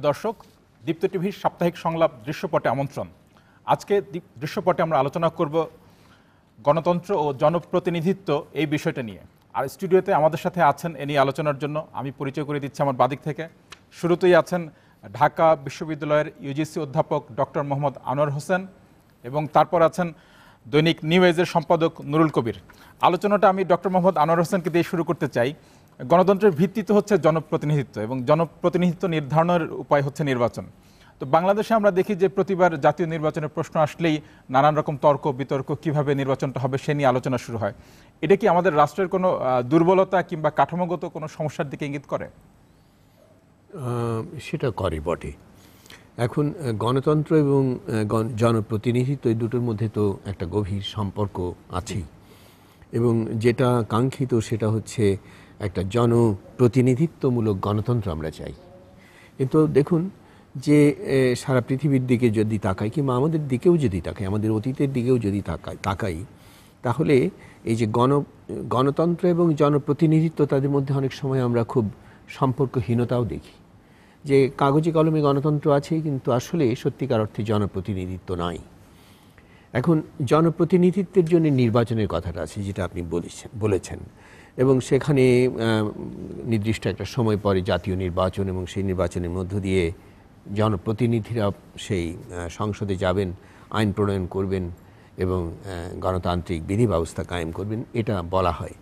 প্রিয় দর্শক দীপ্ত টিভির সাপ্তাহিক সংলাপ দৃশ্যপটে আমন্ত্রণ আজকে দৃশ্যপটে আমরা আলোচনা করব গণতন্ত্র ও জনপ্রতিনিধিত্ব এই বিষয়টা নিয়ে আর স্টুডিওতে আমাদের সাথে আছেন এ নিয়ে আলোচনার জন্য আমি পরিচয় করে দিচ্ছি আমার বাদিক থেকে শুরুতেই আছেন ঢাকা বিশ্ববিদ্যালয়ের ইউজিসি অধ্যাপক ডক্টর মোহাম্মদ আনোয়ার হোসেন এবং তারপর আছেন দৈনিক নিউ এজের সম্পাদক নুরুল কবির আলোচনাটা আমি ডক্টর মোহাম্মদ আনোয়ার হোসেনকে দিয়ে শুরু করতে চাই গণতন্ত্রের ভিত্তি তো হচ্ছে জনপ্রতিনিধিত্ব এবং জনপ্রতিনিধিত্ব নির্ধারণের উপায় হচ্ছে নির্বাচন তো বাংলাদেশে আমরা দেখি যে প্রতিবার জাতীয় নির্বাচনের প্রশ্ন আসলেই নানান রকম তর্ক বিতর্ক কিভাবে নির্বাচনটা হবে সে নিয়ে আলোচনা শুরু হয় এটা কি আমাদের রাষ্ট্রের কোনো দুর্বলতা কিংবা কাঠামোগত কোনো সমস্যার দিকে ইঙ্গিত করে সেটা করে বটে এখন গণতন্ত্র এবং জনপ্রতিনিধিত্ব এই দুটোর মধ্যে তো একটা গভীর সম্পর্ক আছেই এবং যেটা কাঙ্ক্ষিত সেটা হচ্ছে একটা জনপ্রতিনিধিত্বমূলক গণতন্ত্র আমরা চাই কিন্তু দেখুন যে সারা পৃথিবীর দিকে যদি তাকাই কিংবা আমাদের দিকেও যদি তাকাই আমাদের অতীতের দিকেও যদি তাকাই তাকাই তাহলে এই যে গণ গণতন্ত্র এবং জনপ্রতিনিধিত্ব তাদের মধ্যে অনেক সময় আমরা খুব সম্পর্কহীনতাও দেখি যে কাগজে কলমে গণতন্ত্র আছে কিন্তু আসলে সত্যিকার অর্থে জনপ্রতিনিধিত্ব নাই এখন জনপ্রতিনিধিত্বের জন্য নির্বাচনের কথাটা আছে যেটা আপনি বলেছেন বলেছেন এবং সেখানে নির্দিষ্ট একটা সময় পরে জাতীয় নির্বাচন এবং সেই নির্বাচনের মধ্য দিয়ে জনপ্রতিনিধিরা সেই সংসদে যাবেন আইন প্রণয়ন করবেন এবং গণতান্ত্রিক বিধি ব্যবস্থা কায়েম করবেন এটা বলা হয়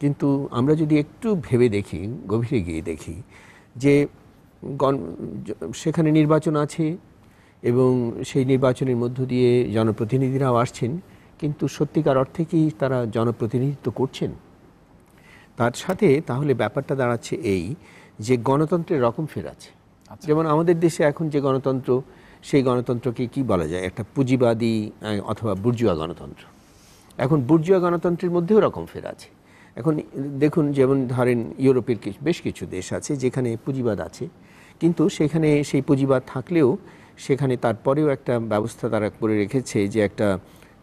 কিন্তু আমরা যদি একটু ভেবে দেখি গভীরে গিয়ে দেখি যে গণ সেখানে নির্বাচন আছে এবং সেই নির্বাচনের মধ্য দিয়ে জনপ্রতিনিধিরাও আসছেন কিন্তু সত্যিকার অর্থে কি তারা জনপ্রতিনিধিত্ব করছেন তার সাথে তাহলে ব্যাপারটা দাঁড়াচ্ছে এই যে গণতন্ত্রের রকম ফের আছে আচ্ছা। যেমন আমাদের দেশে এখন যে গণতন্ত্র সেই গণতন্ত্রকে কি বলা যায় একটা পুঁজিবাদী অথবা বুর্জুয়া গণতন্ত্র এখন বুর্জুয়া গণতন্ত্রের মধ্যেও রকম ফের আছে এখন দেখুন যেমন ধরেন ইউরোপের বেশ কিছু দেশ আছে যেখানে পুঁজিবাদ আছে কিন্তু সেখানে সেই পুঁজিবাদ থাকলেও সেখানে তারপরেও একটা ব্যবস্থা তারা করে রেখেছে যে একটা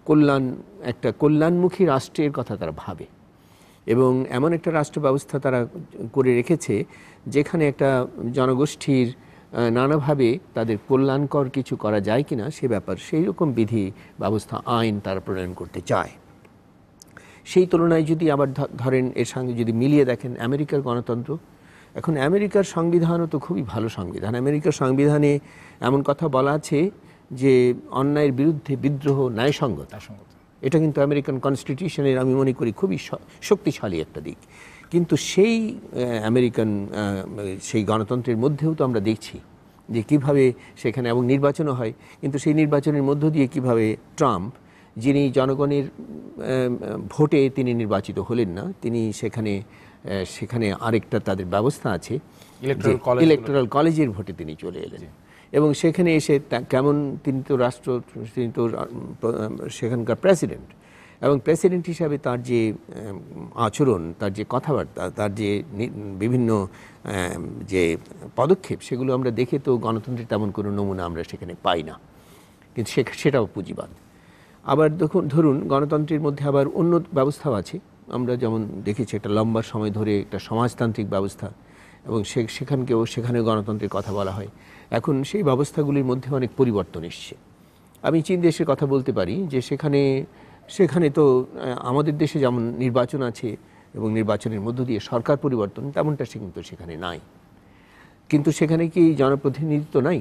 কল্যাণ একটা কল্যাণমুখী রাষ্ট্রের কথা তারা ভাবে এবং এমন একটা রাষ্ট্র ব্যবস্থা তারা করে রেখেছে যেখানে একটা জনগোষ্ঠীর নানাভাবে তাদের কল্যাণকর কিছু করা যায় কি না সে ব্যাপার সেই রকম বিধি ব্যবস্থা আইন তারা প্রণয়ন করতে চায় সেই তুলনায় যদি আবার ধরেন এর সঙ্গে যদি মিলিয়ে দেখেন আমেরিকার গণতন্ত্র এখন আমেরিকার সংবিধানও তো খুবই ভালো সংবিধান আমেরিকার সংবিধানে এমন কথা বলা আছে যে অন্যায়ের বিরুদ্ধে বিদ্রোহ ন্যায়সঙ্গত এটা কিন্তু আমেরিকান কনস্টিটিউশনের আমি মনে করি খুবই শক্তিশালী একটা দিক কিন্তু সেই আমেরিকান সেই গণতন্ত্রের মধ্যেও তো আমরা দেখছি যে কিভাবে সেখানে এবং নির্বাচনও হয় কিন্তু সেই নির্বাচনের মধ্য দিয়ে কিভাবে ট্রাম্প যিনি জনগণের ভোটে তিনি নির্বাচিত হলেন না তিনি সেখানে সেখানে আরেকটা তাদের ব্যবস্থা আছে ইলেকট্রাল কলেজের ভোটে তিনি চলে এলেন এবং সেখানে এসে কেমন তিনি তো রাষ্ট্র তিনি তো সেখানকার প্রেসিডেন্ট এবং প্রেসিডেন্ট হিসাবে তার যে আচরণ তার যে কথাবার্তা তার যে বিভিন্ন যে পদক্ষেপ সেগুলো আমরা দেখে তো গণতন্ত্রের তেমন কোনো নমুনা আমরা সেখানে পাই না কিন্তু সেটাও পুঁজিবাদ আবার দেখুন ধরুন গণতন্ত্রের মধ্যে আবার অন্য ব্যবস্থাও আছে আমরা যেমন দেখেছি একটা লম্বা সময় ধরে একটা সমাজতান্ত্রিক ব্যবস্থা এবং সে সেখানকেও সেখানে গণতন্ত্রের কথা বলা হয় এখন সেই ব্যবস্থাগুলির মধ্যে অনেক পরিবর্তন এসছে আমি চীন দেশের কথা বলতে পারি যে সেখানে সেখানে তো আমাদের দেশে যেমন নির্বাচন আছে এবং নির্বাচনের মধ্য দিয়ে সরকার পরিবর্তন তেমনটা সে কিন্তু সেখানে নাই কিন্তু সেখানে কি জনপ্রতিনিধিত্ব নাই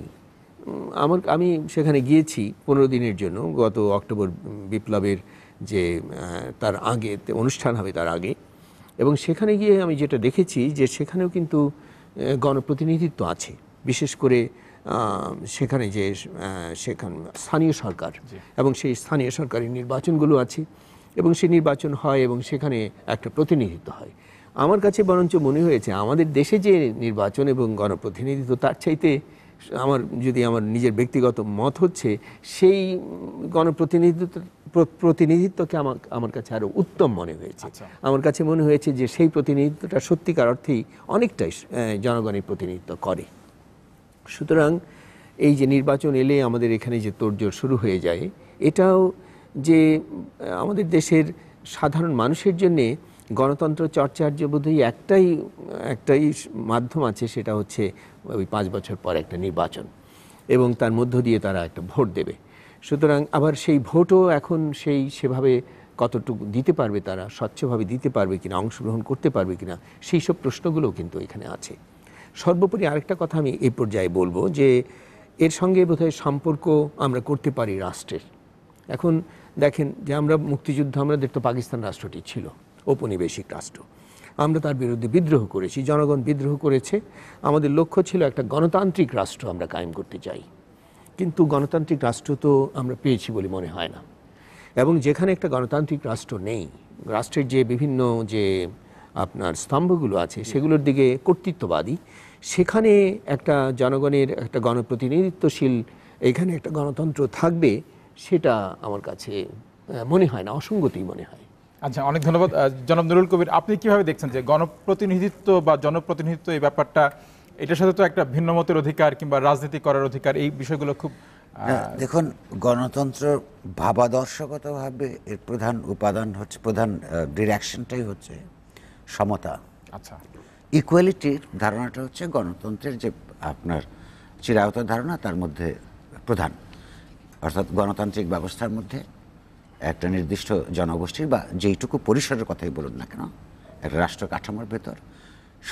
আমার আমি সেখানে গিয়েছি পনেরো দিনের জন্য গত অক্টোবর বিপ্লবের যে তার আগে অনুষ্ঠান হবে তার আগে এবং সেখানে গিয়ে আমি যেটা দেখেছি যে সেখানেও কিন্তু গণপ্রতিনিধিত্ব আছে বিশেষ করে সেখানে যে সেখান স্থানীয় সরকার এবং সেই স্থানীয় সরকারের নির্বাচনগুলো আছে এবং সেই নির্বাচন হয় এবং সেখানে একটা প্রতিনিধিত্ব হয় আমার কাছে বরঞ্চ মনে হয়েছে আমাদের দেশে যে নির্বাচন এবং গণপ্রতিনিধিত্ব তার চাইতে আমার যদি আমার নিজের ব্যক্তিগত মত হচ্ছে সেই গণপ্রতিনিধিত্ব প্রতিনিধিত্বকে আমার আমার কাছে আরও উত্তম মনে হয়েছে আচ্ছা। আমার কাছে মনে হয়েছে যে সেই প্রতিনিধিত্বটা সত্যিকার অর্থেই অনেকটাই জনগণের প্রতিনিধিত্ব করে সুতরাং এই যে নির্বাচন এলে আমাদের এখানে যে তোড়জোড় শুরু হয়ে যায় এটাও যে আমাদের দেশের সাধারণ মানুষের জন্যে গণতন্ত্র চর্চার যে বোধহয় একটাই একটাই মাধ্যম আছে সেটা হচ্ছে ওই পাঁচ বছর পর একটা নির্বাচন এবং তার মধ্য দিয়ে তারা একটা ভোট দেবে সুতরাং আবার সেই ভোটও এখন সেই সেভাবে কতটুকু দিতে পারবে তারা স্বচ্ছভাবে দিতে পারবে কিনা অংশগ্রহণ করতে পারবে কিনা সেই সব প্রশ্নগুলোও কিন্তু এখানে আছে সর্বোপরি আরেকটা কথা আমি এই পর্যায়ে বলবো যে এর সঙ্গে বোধহয় সম্পর্ক আমরা করতে পারি রাষ্ট্রের এখন দেখেন যে আমরা মুক্তিযুদ্ধ আমাদের তো পাকিস্তান রাষ্ট্রটি ছিল ঔপনিবেশিক রাষ্ট্র আমরা তার বিরুদ্ধে বিদ্রোহ করেছি জনগণ বিদ্রোহ করেছে আমাদের লক্ষ্য ছিল একটা গণতান্ত্রিক রাষ্ট্র আমরা কায়েম করতে চাই কিন্তু গণতান্ত্রিক রাষ্ট্র তো আমরা পেয়েছি বলে মনে হয় না এবং যেখানে একটা গণতান্ত্রিক রাষ্ট্র নেই রাষ্ট্রের যে বিভিন্ন যে আপনার স্তম্ভগুলো আছে সেগুলোর দিকে কর্তৃত্ববাদী সেখানে একটা জনগণের একটা গণপ্রতিনিধিত্বশীল এখানে একটা গণতন্ত্র থাকবে সেটা আমার কাছে মনে হয় না অসঙ্গতি মনে হয় আচ্ছা অনেক ধন্যবাদ জনাব নুরুল কবির আপনি কিভাবে দেখছেন যে গণপ্রতিনিধিত্ব বা জনপ্রতিনিধিত্ব এই ব্যাপারটা এটার সাথে তো একটা ভিন্ন মতের অধিকার কিংবা রাজনীতি করার অধিকার এই বিষয়গুলো খুব দেখুন গণতন্ত্র ভাবাদর্শগতভাবে এর প্রধান উপাদান হচ্ছে প্রধান ডিরেকশনটাই হচ্ছে সমতা আচ্ছা ইকুয়ালিটির ধারণাটা হচ্ছে গণতন্ত্রের যে আপনার চিরায়ত ধারণা তার মধ্যে প্রধান অর্থাৎ গণতান্ত্রিক ব্যবস্থার মধ্যে একটা নির্দিষ্ট জনগোষ্ঠীর বা যেইটুকু পরিসরের কথাই বলুন না কেন একটা রাষ্ট্র কাঠামোর ভেতর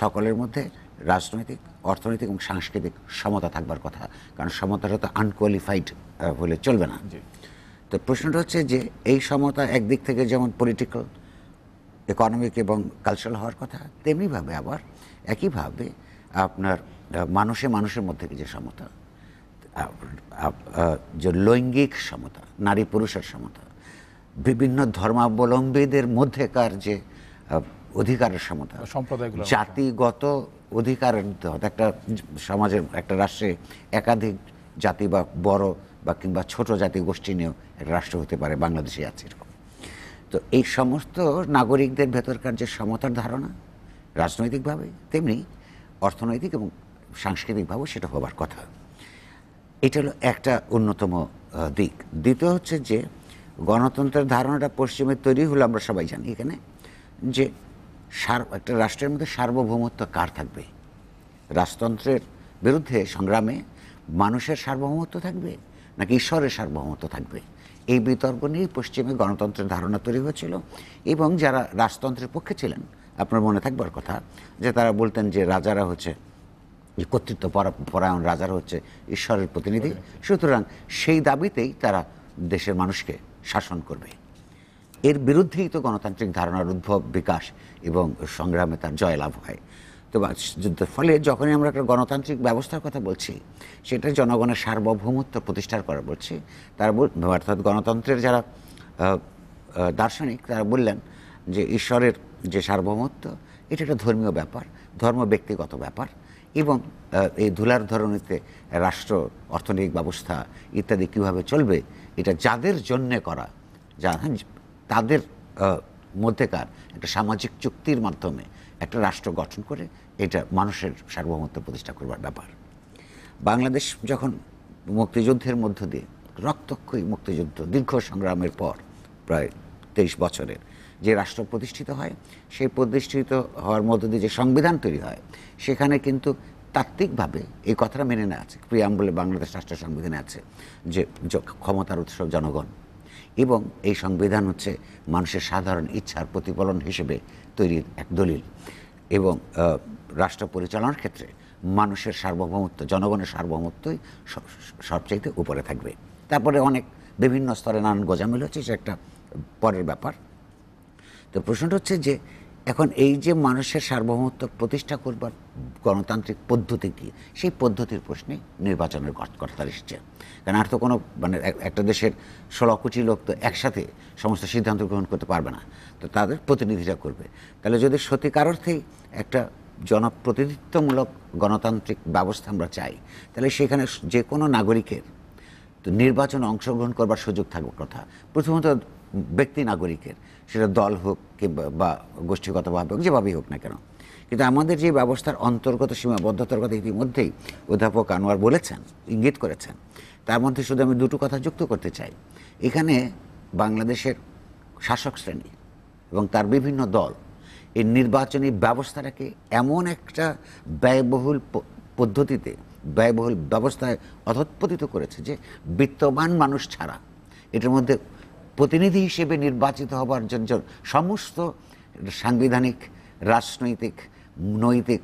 সকলের মধ্যে রাজনৈতিক অর্থনৈতিক এবং সাংস্কৃতিক সমতা থাকবার কথা কারণ সমতাটা তো আনকোয়ালিফাইড হলে চলবে না তো প্রশ্নটা হচ্ছে যে এই সমতা একদিক থেকে যেমন পলিটিক্যাল ইকোনমিক এবং কালচারাল হওয়ার কথা তেমনিভাবে আবার একইভাবে আপনার মানুষে মানুষের মধ্যে যে সমতা যে লৈঙ্গিক সমতা নারী পুরুষের সমতা বিভিন্ন ধর্মাবলম্বীদের মধ্যেকার যে অধিকারের সমতা সম্প্রদায় জাতিগত অধিকারের একটা সমাজের একটা রাষ্ট্রে একাধিক জাতি বা বড় বা কিংবা ছোট জাতি গোষ্ঠী নিয়েও একটা রাষ্ট্র হতে পারে বাংলাদেশে আছে এরকম তো এই সমস্ত নাগরিকদের ভেতরকার যে সমতার ধারণা রাজনৈতিকভাবে তেমনি অর্থনৈতিক এবং সাংস্কৃতিকভাবে সেটা হবার কথা এটা হলো একটা অন্যতম দিক দ্বিতীয় হচ্ছে যে গণতন্ত্রের ধারণাটা পশ্চিমে তৈরি হলো আমরা সবাই জানি এখানে যে সার একটা রাষ্ট্রের মধ্যে সার্বভৌমত্ব কার থাকবে রাজতন্ত্রের বিরুদ্ধে সংগ্রামে মানুষের সার্বভৌমত্ব থাকবে নাকি ঈশ্বরের সার্বভৌমত্ব থাকবে এই বিতর্ক নিয়েই পশ্চিমে গণতন্ত্রের ধারণা তৈরি হয়েছিল এবং যারা রাজতন্ত্রের পক্ষে ছিলেন আপনার মনে থাকবার কথা যে তারা বলতেন যে রাজারা হচ্ছে যে কর্তৃত্ব পরায়ণ রাজারা হচ্ছে ঈশ্বরের প্রতিনিধি সুতরাং সেই দাবিতেই তারা দেশের মানুষকে শাসন করবে এর বিরুদ্ধেই তো গণতান্ত্রিক ধারণার উদ্ভব বিকাশ এবং সংগ্রামে তার জয়লাভ হয় তো ফলে যখনই আমরা একটা গণতান্ত্রিক ব্যবস্থার কথা বলছি সেটা জনগণের সার্বভৌমত্ব প্রতিষ্ঠার করা বলছি তারা অর্থাৎ গণতন্ত্রের যারা দার্শনিক তারা বললেন যে ঈশ্বরের যে সার্বভৌমত্ব এটা একটা ধর্মীয় ব্যাপার ধর্ম ব্যক্তিগত ব্যাপার এবং এই ধুলার ধরনীতে রাষ্ট্র অর্থনৈতিক ব্যবস্থা ইত্যাদি কীভাবে চলবে এটা যাদের জন্যে করা যা হ্যাঁ, তাদের মধ্যেকার একটা সামাজিক চুক্তির মাধ্যমে একটা রাষ্ট্র গঠন করে এটা মানুষের সার্বভৌমত্ব প্রতিষ্ঠা করবার ব্যাপার বাংলাদেশ যখন মুক্তিযুদ্ধের মধ্য দিয়ে রক্তক্ষয়ী মুক্তিযুদ্ধ দীর্ঘ সংগ্রামের পর প্রায় তেইশ বছরের যে রাষ্ট্র প্রতিষ্ঠিত হয় সেই প্রতিষ্ঠিত হওয়ার মধ্য দিয়ে যে সংবিধান তৈরি হয় সেখানে কিন্তু তাত্ত্বিকভাবে এই কথাটা মেনে নেওয়া আছে বলে বাংলাদেশ রাষ্ট্র সংবিধানে আছে যে ক্ষমতার উৎস জনগণ এবং এই সংবিধান হচ্ছে মানুষের সাধারণ ইচ্ছার প্রতিফলন হিসেবে তৈরির এক দলিল এবং রাষ্ট্র পরিচালনার ক্ষেত্রে মানুষের সার্বভৌমত্ব জনগণের সার্বভৌমত্বই সবচাইতে উপরে থাকবে তারপরে অনেক বিভিন্ন স্তরে নানান গোজামিল হচ্ছে সে একটা পরের ব্যাপার তো প্রশ্নটা হচ্ছে যে এখন এই যে মানুষের সার্বভৌমত্ব প্রতিষ্ঠা করবার গণতান্ত্রিক পদ্ধতি কী সেই পদ্ধতির প্রশ্নে নির্বাচনের কর্তার এসেছে কারণ আর তো কোনো মানে একটা দেশের ষোলো কোটি লোক তো একসাথে সমস্ত সিদ্ধান্ত গ্রহণ করতে পারবে না তো তাদের প্রতিনিধিরা করবে তাহলে যদি সত্যিকার অর্থেই একটা জনপ্রতিনিধিত্বমূলক গণতান্ত্রিক ব্যবস্থা আমরা চাই তাহলে সেখানে যে কোনো নাগরিকের নির্বাচন অংশগ্রহণ করবার সুযোগ থাকবার কথা প্রথমত ব্যক্তি নাগরিকের সেটা দল হোক কিংবা বা গোষ্ঠীগতভাবে হোক যেভাবেই হোক না কেন কিন্তু আমাদের যে ব্যবস্থার অন্তর্গত সীমাবদ্ধতার কথা ইতিমধ্যেই অধ্যাপক আনোয়ার বলেছেন ইঙ্গিত করেছেন তার মধ্যে শুধু আমি দুটো কথা যুক্ত করতে চাই এখানে বাংলাদেশের শাসক শ্রেণী এবং তার বিভিন্ন দল এই নির্বাচনী ব্যবস্থাটাকে এমন একটা ব্যয়বহুল পদ্ধতিতে ব্যয়বহুল ব্যবস্থায় অধৎপতিত করেছে যে বিত্তবান মানুষ ছাড়া এটার মধ্যে প্রতিনিধি হিসেবে নির্বাচিত হবার জন্য সমস্ত সাংবিধানিক রাজনৈতিক নৈতিক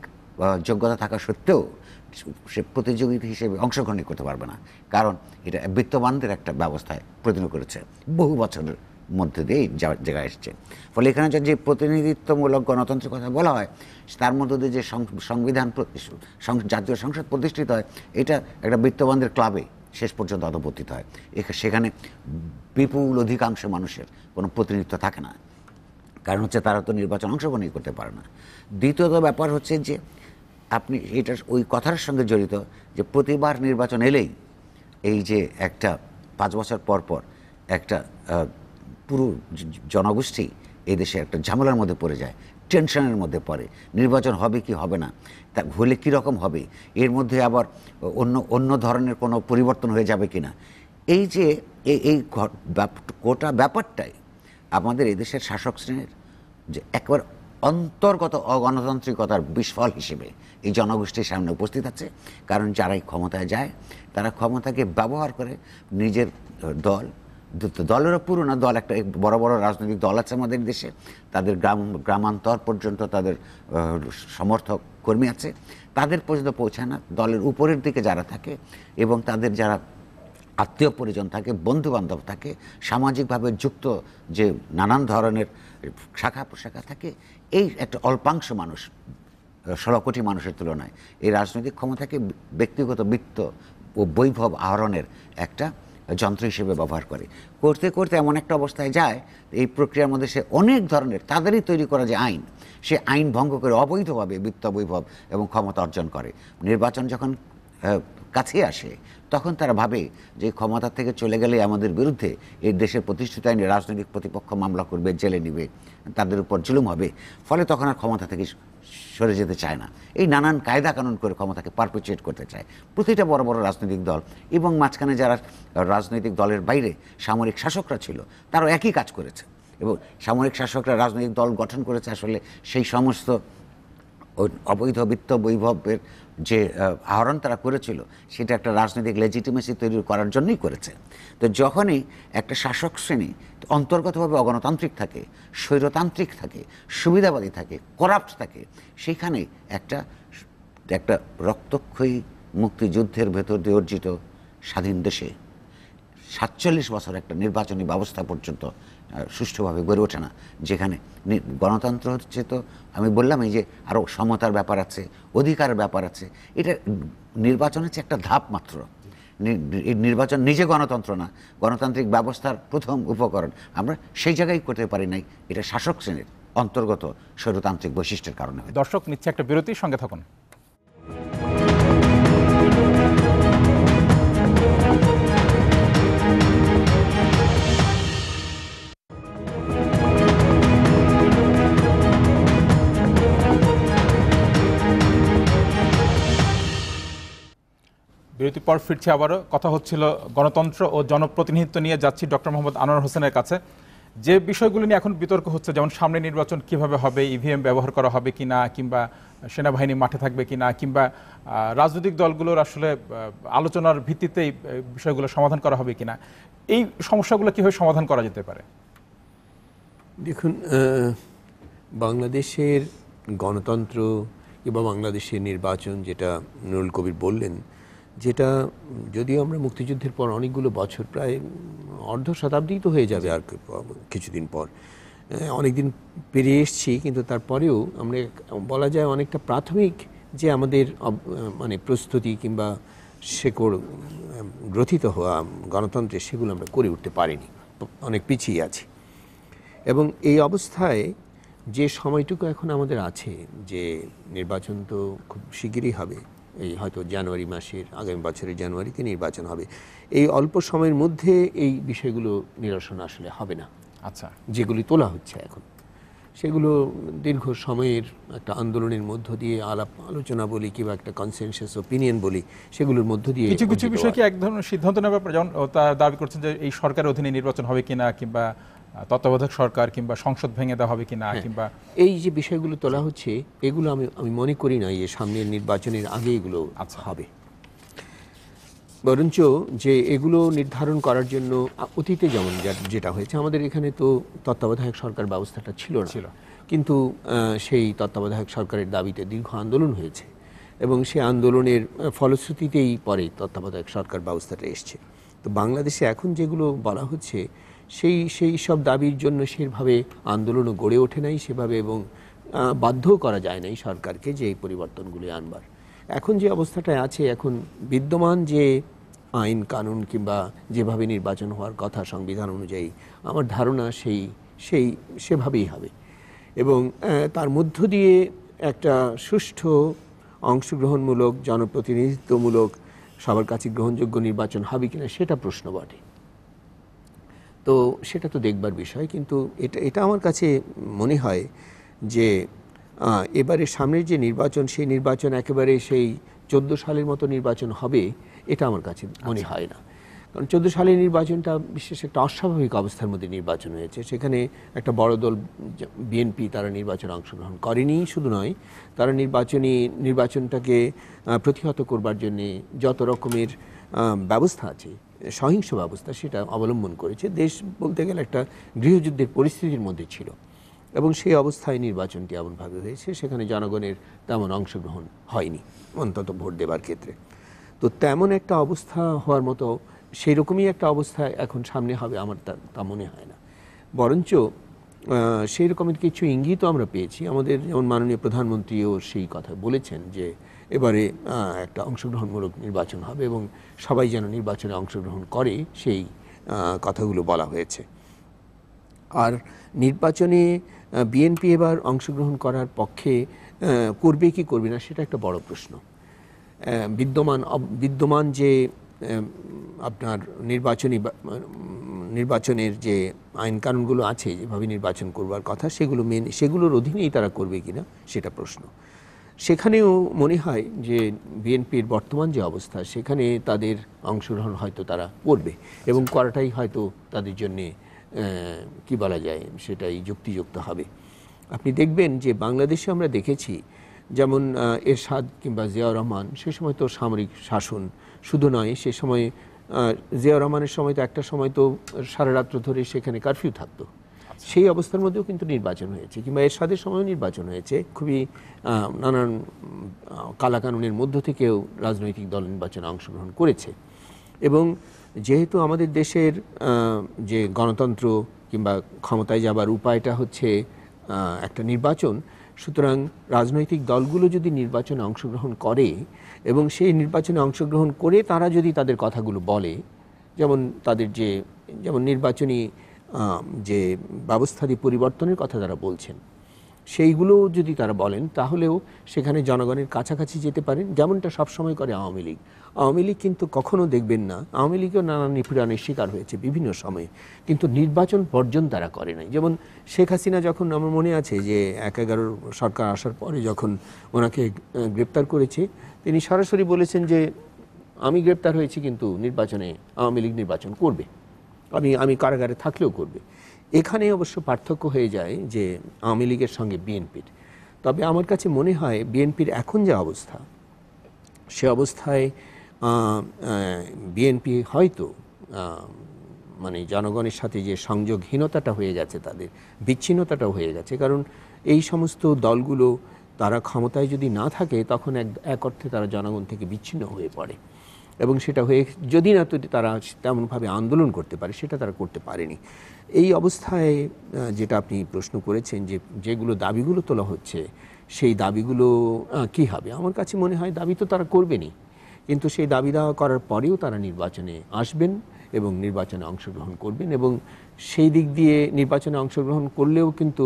যোগ্যতা থাকা সত্ত্বেও সে প্রতিযোগিতা হিসেবে অংশগ্রহণ করতে পারবে না কারণ এটা বিত্তবানদের একটা ব্যবস্থায় প্রতিনিধি করেছে বহু বছরের মধ্যে দিয়ে জায়গায় এসছে ফলে এখানে যে প্রতিনিধিত্বমূলক গণতন্ত্রের কথা বলা হয় তার মধ্যে দিয়ে যে সংবিধান জাতীয় সংসদ প্রতিষ্ঠিত হয় এটা একটা বৃত্তবন্ধের ক্লাবে শেষ পর্যন্ত অধপতিত হয় সেখানে বিপুল অধিকাংশ মানুষের কোনো প্রতিনিধিত্ব থাকে না কারণ হচ্ছে তারা তো নির্বাচন অংশগ্রহণই করতে পারে না দ্বিতীয়ত ব্যাপার হচ্ছে যে আপনি এটার ওই কথার সঙ্গে জড়িত যে প্রতিবার নির্বাচন এলেই এই যে একটা পাঁচ বছর পর পর একটা পুরো জনগোষ্ঠী এদেশে একটা ঝামেলার মধ্যে পড়ে যায় টেনশনের মধ্যে পড়ে নির্বাচন হবে কি হবে না তা হলে রকম হবে এর মধ্যে আবার অন্য অন্য ধরনের কোনো পরিবর্তন হয়ে যাবে কি না এই যে এই গোটা ব্যাপারটাই আমাদের এদেশের শাসক শ্রেণীর যে একবার অন্তর্গত অগণতান্ত্রিকতার বিস্ফল হিসেবে এই জনগোষ্ঠীর সামনে উপস্থিত আছে কারণ যারাই ক্ষমতায় যায় তারা ক্ষমতাকে ব্যবহার করে নিজের দল দলেরও পুরনো দল একটা বড় বড় রাজনৈতিক দল আছে আমাদের দেশে তাদের গ্রাম গ্রামান্তর পর্যন্ত তাদের সমর্থক কর্মী আছে তাদের পর্যন্ত পৌঁছায় না দলের উপরের দিকে যারা থাকে এবং তাদের যারা আত্মীয় পরিজন থাকে বন্ধুবান্ধব থাকে সামাজিকভাবে যুক্ত যে নানান ধরনের শাখা প্রশাখা থাকে এই একটা অল্পাংশ মানুষ ষোলো কোটি মানুষের তুলনায় এই রাজনৈতিক ক্ষমতাকে ব্যক্তিগত বৃত্ত ও বৈভব আহরণের একটা যন্ত্র হিসেবে ব্যবহার করে করতে করতে এমন একটা অবস্থায় যায় এই প্রক্রিয়ার মধ্যে সে অনেক ধরনের তাদেরই তৈরি করা যে আইন সে আইন ভঙ্গ করে অবৈধভাবে বিত্ত বৈভব এবং ক্ষমতা অর্জন করে নির্বাচন যখন কাছে আসে তখন তারা ভাবে যে ক্ষমতা থেকে চলে গেলে আমাদের বিরুদ্ধে এই দেশের প্রতিষ্ঠিত আইনে রাজনৈতিক প্রতিপক্ষ মামলা করবে জেলে নিবে তাদের উপর জুলুম হবে ফলে তখন আর ক্ষমতা থেকে সরে যেতে চায় না এই নানান কায়দা কানুন করে ক্ষমতাকে পারপেচুয়েট করতে চায় প্রতিটা বড় বড় রাজনৈতিক দল এবং মাঝখানে যারা রাজনৈতিক দলের বাইরে সামরিক শাসকরা ছিল তারাও একই কাজ করেছে এবং সামরিক শাসকরা রাজনৈতিক দল গঠন করেছে আসলে সেই সমস্ত অবৈধ বিত্ত বৈভবের যে আহরণ তারা করেছিল সেটা একটা রাজনৈতিক লেজিটিমেসি তৈরি করার জন্যই করেছে তো যখনই একটা শাসক শ্রেণী অন্তর্গতভাবে অগণতান্ত্রিক থাকে স্বৈরতান্ত্রিক থাকে সুবিধাবাদী থাকে করাপ্ট থাকে সেখানে একটা একটা রক্তক্ষয়ী মুক্তিযুদ্ধের ভেতর দিয়ে অর্জিত স্বাধীন দেশে সাতচল্লিশ বছর একটা নির্বাচনী ব্যবস্থা পর্যন্ত সুষ্ঠুভাবে গড়ে ওঠে না যেখানে গণতন্ত্র হচ্ছে তো আমি বললাম এই যে আরও সমতার ব্যাপার আছে অধিকার ব্যাপার আছে এটা নির্বাচন হচ্ছে একটা ধাপ মাত্র নির্বাচন নিজে গণতন্ত্র না গণতান্ত্রিক ব্যবস্থার প্রথম উপকরণ আমরা সেই জায়গায় করতে পারি নাই এটা শাসক শ্রেণীর অন্তর্গত স্বৈরতান্ত্রিক বৈশিষ্ট্যের কারণে দর্শক নিচ্ছে একটা বিরতির সঙ্গে থাকুন বিরতির পর ফিরছি আবারও কথা হচ্ছিল গণতন্ত্র ও জনপ্রতিনিধিত্ব নিয়ে যাচ্ছি ডক্টর মোহাম্মদ আনোয়ার হোসেনের কাছে যে বিষয়গুলি নিয়ে এখন বিতর্ক হচ্ছে যেমন সামনে নির্বাচন কিভাবে হবে ইভিএম e ব্যবহার করা হবে কি না কিংবা সেনাবাহিনী মাঠে থাকবে কি না কিংবা রাজনৈতিক দলগুলোর আসলে আলোচনার ভিত্তিতে এই বিষয়গুলো সমাধান করা হবে কি না এই সমস্যাগুলো কীভাবে সমাধান করা যেতে পারে দেখুন বাংলাদেশের গণতন্ত্র কিংবা বাংলাদেশের নির্বাচন যেটা নুরুল কবির বললেন যেটা যদিও আমরা মুক্তিযুদ্ধের পর অনেকগুলো বছর প্রায় অর্ধ শতাব্দী তো হয়ে যাবে আর কিছুদিন পর অনেকদিন পেরিয়ে এসছি কিন্তু তারপরেও আমরা বলা যায় অনেকটা প্রাথমিক যে আমাদের মানে প্রস্তুতি কিংবা শেকড় গ্রথিত হওয়া গণতন্ত্রে সেগুলো আমরা করে উঠতে পারিনি অনেক পিছিয়ে আছি এবং এই অবস্থায় যে সময়টুকু এখন আমাদের আছে যে নির্বাচন তো খুব শিগগিরই হবে এই হয়তো জানুয়ারি মাসের আগামী বছরের জানুয়ারিতে নির্বাচন হবে এই অল্প সময়ের মধ্যে এই বিষয়গুলো নিরসন আসলে হবে না আচ্ছা যেগুলি তোলা হচ্ছে এখন সেগুলো দীর্ঘ সময়ের একটা আন্দোলনের মধ্য দিয়ে আলাপ আলোচনা বলি কিংবা একটা কনসেনসাস অপিনিয়ন বলি সেগুলোর মধ্য দিয়ে কিছু কিছু বিষয় কি এক ধরনের সিদ্ধান্ত নেওয়ার যেমন দাবি করছেন যে এই সরকারের অধীনে নির্বাচন হবে কিনা কিংবা তত্ত্বাবধায়ক সরকার কিংবা সংসদ ভেঙে দেওয়া হবে কিনা হ্যাঁ। কিংবা এই যে বিষয়গুলো তোলা হচ্ছে এগুলো আমি আমি মনে করি না যে সামনের নির্বাচনের আগে এগুলো আচ্ছা। হবে বরঞ্চ যে এগুলো নির্ধারণ করার জন্য অতীতে যেমন যেটা হয়েছে আমাদের এখানে তো তত্ত্বাবধায়ক সরকার ব্যবস্থাটা ছিল না কিন্তু সেই তত্ত্বাবধায়ক সরকারের দাবিতে দীর্ঘ আন্দোলন হয়েছে এবং সে আন্দোলনের ফলশ্রুতিতেই পরে তত্ত্বাবধায়ক সরকার ব্যবস্থাটা এসছে তো বাংলাদেশে এখন যেগুলো বলা হচ্ছে সেই সেই সব দাবির জন্য সেভাবে আন্দোলনও গড়ে ওঠে নাই সেভাবে এবং বাধ্যও করা যায় নাই সরকারকে যে এই পরিবর্তনগুলি আনবার এখন যে অবস্থাটায় আছে এখন বিদ্যমান যে আইন কানুন কিংবা যেভাবে নির্বাচন হওয়ার কথা সংবিধান অনুযায়ী আমার ধারণা সেই সেই সেভাবেই হবে এবং তার মধ্য দিয়ে একটা সুষ্ঠু অংশগ্রহণমূলক জনপ্রতিনিধিত্বমূলক সবার কাছে গ্রহণযোগ্য নির্বাচন হবে কিনা সেটা প্রশ্ন বটে তো সেটা তো দেখবার বিষয় কিন্তু এটা এটা আমার কাছে মনে হয় যে এবারে সামনের যে নির্বাচন সেই নির্বাচন একেবারে সেই চোদ্দো সালের মতো নির্বাচন হবে এটা আমার কাছে মনে আচ্ছা। হয় না কারণ চোদ্দো সালের নির্বাচনটা বিশেষ একটা অস্বাভাবিক অবস্থার মধ্যে নির্বাচন হয়েছে সেখানে একটা বড় দল বিএনপি তারা নির্বাচনে অংশগ্রহণ করেনি শুধু নয় তারা নির্বাচনী নির্বাচনটাকে প্রতিহত করবার জন্যে যত রকমের ব্যবস্থা আছে সহিংস ব্যবস্থা সেটা অবলম্বন করেছে দেশ বলতে গেলে একটা গৃহযুদ্ধের পরিস্থিতির মধ্যে ছিল এবং সেই অবস্থায় নির্বাচনটি এমনভাবে হয়েছে সেখানে জনগণের তেমন অংশগ্রহণ হয়নি অন্তত ভোট দেবার ক্ষেত্রে তো তেমন একটা অবস্থা হওয়ার মতো সেই রকমই একটা অবস্থা এখন সামনে হবে আমার তা মনে হয় না বরঞ্চ সেই রকমের কিছু ইঙ্গিতও আমরা পেয়েছি আমাদের যেমন মাননীয় প্রধানমন্ত্রীও সেই কথা বলেছেন যে এবারে একটা অংশগ্রহণমূলক নির্বাচন হবে এবং সবাই যেন নির্বাচনে অংশগ্রহণ করে সেই কথাগুলো বলা হয়েছে আর নির্বাচনে বিএনপি এবার অংশগ্রহণ করার পক্ষে করবে কি করবে না সেটা একটা বড় প্রশ্ন বিদ্যমান বিদ্যমান যে আপনার নির্বাচনী নির্বাচনের যে আইন কানুনগুলো আছে যেভাবে নির্বাচন করবার কথা সেগুলো মেনে সেগুলোর অধীনেই তারা করবে কি না সেটা প্রশ্ন সেখানেও মনে হয় যে বিএনপির বর্তমান যে অবস্থা সেখানে তাদের অংশগ্রহণ হয়তো তারা করবে এবং করাটাই হয়তো তাদের জন্যে কি বলা যায় সেটাই যুক্তিযুক্ত হবে আপনি দেখবেন যে বাংলাদেশে আমরা দেখেছি যেমন এরশাদ কিংবা জিয়াউর রহমান সে সময় তো সামরিক শাসন শুধু নয় সে সময় জিয়াউর রহমানের সময় তো একটা সময় তো সারা রাত্র ধরে সেখানে কারফিউ থাকতো সেই অবস্থার মধ্যেও কিন্তু নির্বাচন হয়েছে কিংবা এরশাদের সময়ও নির্বাচন হয়েছে খুবই নানান কালাকানুনের মধ্য থেকেও রাজনৈতিক দল নির্বাচনে অংশগ্রহণ করেছে এবং যেহেতু আমাদের দেশের যে গণতন্ত্র কিংবা ক্ষমতায় যাবার উপায়টা হচ্ছে একটা নির্বাচন সুতরাং রাজনৈতিক দলগুলো যদি নির্বাচনে অংশগ্রহণ করে এবং সেই নির্বাচনে অংশগ্রহণ করে তারা যদি তাদের কথাগুলো বলে যেমন তাদের যে যেমন নির্বাচনী যে ব্যবস্থারই পরিবর্তনের কথা তারা বলছেন সেইগুলো যদি তারা বলেন তাহলেও সেখানে জনগণের কাছাকাছি যেতে পারেন যেমনটা সবসময় করে আওয়ামী লীগ আওয়ামী লীগ কিন্তু কখনো দেখবেন না আওয়ামী লীগও নানা নিপীড়নের শিকার হয়েছে বিভিন্ন সময়ে কিন্তু নির্বাচন বর্জন তারা করে নাই যেমন শেখ হাসিনা যখন আমার মনে আছে যে এক এগারো সরকার আসার পরে যখন ওনাকে গ্রেপ্তার করেছে তিনি সরাসরি বলেছেন যে আমি গ্রেপ্তার হয়েছি কিন্তু নির্বাচনে আওয়ামী লীগ নির্বাচন করবে আমি আমি কারাগারে থাকলেও করবে এখানে অবশ্য পার্থক্য হয়ে যায় যে আওয়ামী লীগের সঙ্গে বিএনপির তবে আমার কাছে মনে হয় বিএনপির এখন যে অবস্থা সে অবস্থায় বিএনপি হয়তো মানে জনগণের সাথে যে সংযোগহীনতাটা হয়ে গেছে তাদের বিচ্ছিন্নতাটাও হয়ে গেছে কারণ এই সমস্ত দলগুলো তারা ক্ষমতায় যদি না থাকে তখন এক এক অর্থে তারা জনগণ থেকে বিচ্ছিন্ন হয়ে পড়ে এবং সেটা হয়ে যদি না তারা তেমনভাবে আন্দোলন করতে পারে সেটা তারা করতে পারেনি এই অবস্থায় যেটা আপনি প্রশ্ন করেছেন যে যেগুলো দাবিগুলো তোলা হচ্ছে সেই দাবিগুলো কি হবে আমার কাছে মনে হয় দাবি তো তারা করবেনি কিন্তু সেই দাবি দাওয়া করার পরেও তারা নির্বাচনে আসবেন এবং নির্বাচনে অংশগ্রহণ করবেন এবং সেই দিক দিয়ে নির্বাচনে অংশগ্রহণ করলেও কিন্তু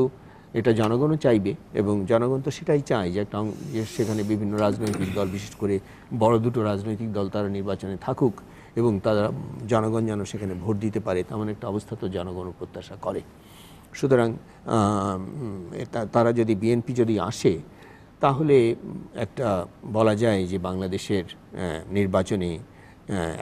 এটা জনগণও চাইবে এবং জনগণ তো সেটাই চায় যে একটা সেখানে বিভিন্ন রাজনৈতিক দল বিশেষ করে বড় দুটো রাজনৈতিক দল তারা নির্বাচনে থাকুক এবং তারা জনগণ যেন সেখানে ভোট দিতে পারে তেমন একটা অবস্থা তো জনগণও প্রত্যাশা করে সুতরাং তারা যদি বিএনপি যদি আসে তাহলে একটা বলা যায় যে বাংলাদেশের নির্বাচনে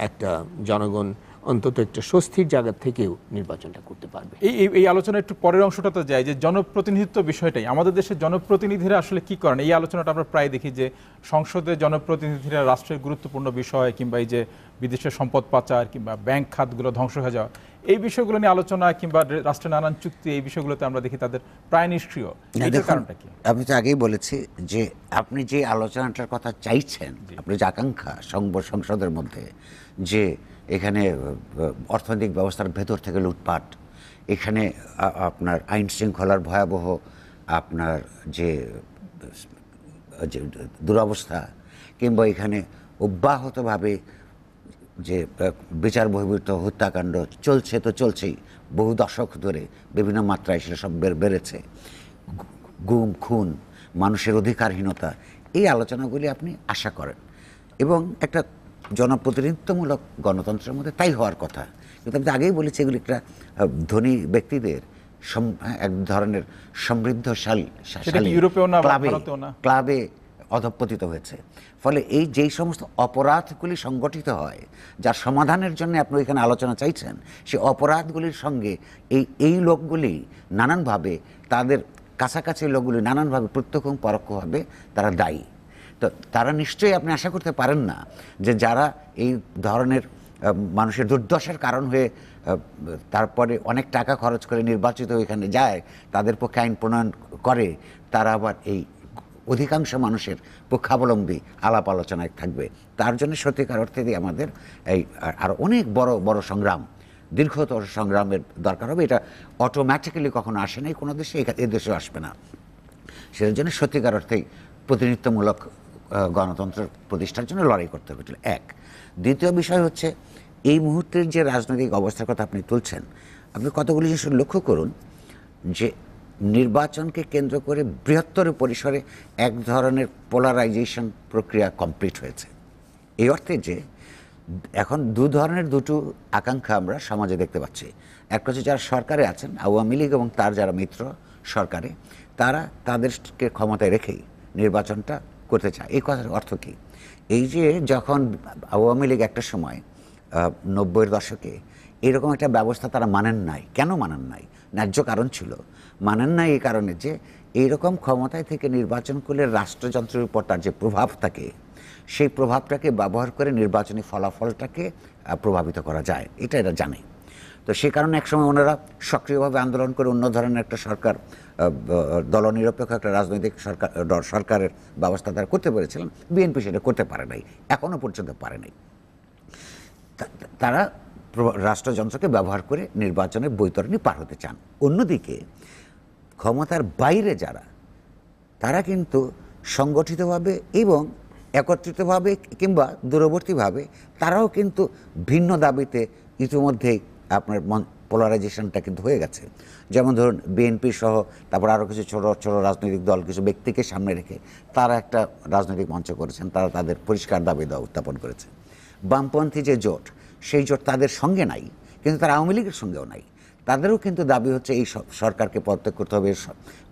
একটা জনগণ অন্তত একটা স্বস্তির জায়গা থেকেও নির্বাচনটা করতে পারবে এই এই আলোচনা একটু পরের অংশটাতে যায় যে জনপ্রতিনিধিত্ব বিষয়টাই আমাদের দেশের জনপ্রতিনিধিরা আসলে কি করেন এই আলোচনাটা আমরা প্রায় দেখি যে সংসদে জনপ্রতিনিধিরা রাষ্ট্রের গুরুত্বপূর্ণ বিষয় কিংবা এই যে বিদেশের সম্পদ পাচার কিংবা ব্যাংক খাতগুলো ধ্বংস হয়ে যাওয়া এই বিষয়গুলো নিয়ে আলোচনা কিংবা রাষ্ট্রের নানান চুক্তি এই বিষয়গুলোতে আমরা দেখি তাদের প্রায় নিষ্ক্রিয় কারণটা কি আমি তো আগেই বলেছি যে আপনি যে আলোচনাটার কথা চাইছেন আপনি যে আকাঙ্ক্ষা সংসদের মধ্যে যে এখানে অর্থনৈতিক ব্যবস্থার ভেতর থেকে লুটপাট এখানে আপনার আইন শৃঙ্খলার ভয়াবহ আপনার যে দুরবস্থা কিংবা এখানে অব্যাহতভাবে যে বিচার বহির্ভূত হত্যাকাণ্ড চলছে তো চলছেই বহু দশক ধরে বিভিন্ন মাত্রায় সেসব সব বেড়েছে গুম খুন মানুষের অধিকারহীনতা এই আলোচনাগুলি আপনি আশা করেন এবং একটা জনপ্রতিনিধিত্বমূলক গণতন্ত্রের মধ্যে তাই হওয়ার কথা কিন্তু আমি আগেই বলেছি এগুলি একটা ধনী ব্যক্তিদের হ্যাঁ, এক ধরনের সমৃদ্ধশাল ক্লাবে ক্লাবে অধপতিত হয়েছে ফলে এই যেই সমস্ত অপরাধগুলি সংগঠিত হয় যার সমাধানের জন্য আপনি এখানে আলোচনা চাইছেন সে অপরাধগুলির সঙ্গে এই এই লোকগুলি নানানভাবে তাদের কাছাকাছি লোকগুলি নানানভাবে প্রত্যক্ষ পরোক্ষভাবে তারা দায়ী তো তারা নিশ্চয়ই আপনি আশা করতে পারেন না যে যারা এই ধরনের মানুষের দুর্দশার কারণ হয়ে তারপরে অনেক টাকা খরচ করে নির্বাচিত ওইখানে যায় তাদের পক্ষে আইন প্রণয়ন করে তারা আবার এই অধিকাংশ মানুষের পক্ষাবলম্বী আলাপ আলোচনায় থাকবে তার জন্য সত্যিকার অর্থে আমাদের এই আর অনেক বড় বড় সংগ্রাম দীর্ঘতর সংগ্রামের দরকার হবে এটা অটোম্যাটিক্যালি কখনো আসে নাই কোনো দেশে এদেশেও আসবে না সেটার জন্য সত্যিকার অর্থেই প্রতিনিধিত্বমূলক গণতন্ত্র প্রতিষ্ঠার জন্য লড়াই করতে হবে এক দ্বিতীয় বিষয় হচ্ছে এই মুহূর্তের যে রাজনৈতিক অবস্থার কথা আপনি তুলছেন আপনি কতগুলি জিনিস লক্ষ্য করুন যে নির্বাচনকে কেন্দ্র করে বৃহত্তর পরিসরে এক ধরনের পোলারাইজেশন প্রক্রিয়া কমপ্লিট হয়েছে এই অর্থে যে এখন দু ধরনের দুটো আকাঙ্ক্ষা আমরা সমাজে দেখতে পাচ্ছি এক হচ্ছে যারা সরকারে আছেন আওয়ামী লীগ এবং তার যারা মিত্র সরকারে তারা তাদেরকে ক্ষমতায় রেখেই নির্বাচনটা করতে চায় এই কথার অর্থ কী এই যে যখন আওয়ামী লীগ একটা সময় নব্বইয়ের দশকে এরকম একটা ব্যবস্থা তারা মানেন নাই কেন মানেন নাই ন্যায্য কারণ ছিল মানেন নাই এই কারণে যে এইরকম ক্ষমতায় থেকে নির্বাচন করলে রাষ্ট্রযন্ত্রের উপর তার যে প্রভাব থাকে সেই প্রভাবটাকে ব্যবহার করে নির্বাচনী ফলাফলটাকে প্রভাবিত করা যায় এটা এরা জানে তো সে কারণে একসময় ওনারা সক্রিয়ভাবে আন্দোলন করে অন্য ধরনের একটা সরকার দলনিরপেক্ষ একটা রাজনৈতিক সরকার সরকারের ব্যবস্থা তারা করতে পেরেছিলেন বিএনপি সেটা করতে পারে নাই এখনও পর্যন্ত পারে নাই তারা রাষ্ট্রযন্ত্রকে ব্যবহার করে নির্বাচনের বৈতরণী পার হতে চান অন্যদিকে ক্ষমতার বাইরে যারা তারা কিন্তু সংগঠিতভাবে এবং একত্রিতভাবে কিংবা দূরবর্তীভাবে তারাও কিন্তু ভিন্ন দাবিতে ইতিমধ্যেই আপনার পোলারাইজেশনটা কিন্তু হয়ে গেছে যেমন ধরুন বিএনপি সহ তারপর আরও কিছু ছোট ছোট রাজনৈতিক দল কিছু ব্যক্তিকে সামনে রেখে তারা একটা রাজনৈতিক মঞ্চ করেছেন তারা তাদের পরিষ্কার দাবি দেওয়া উত্থাপন করেছে বামপন্থী যে জোট সেই জোট তাদের সঙ্গে নাই কিন্তু তারা আওয়ামী লীগের সঙ্গেও নাই তাদেরও কিন্তু দাবি হচ্ছে এই সরকারকে পদত্যাগ করতে হবে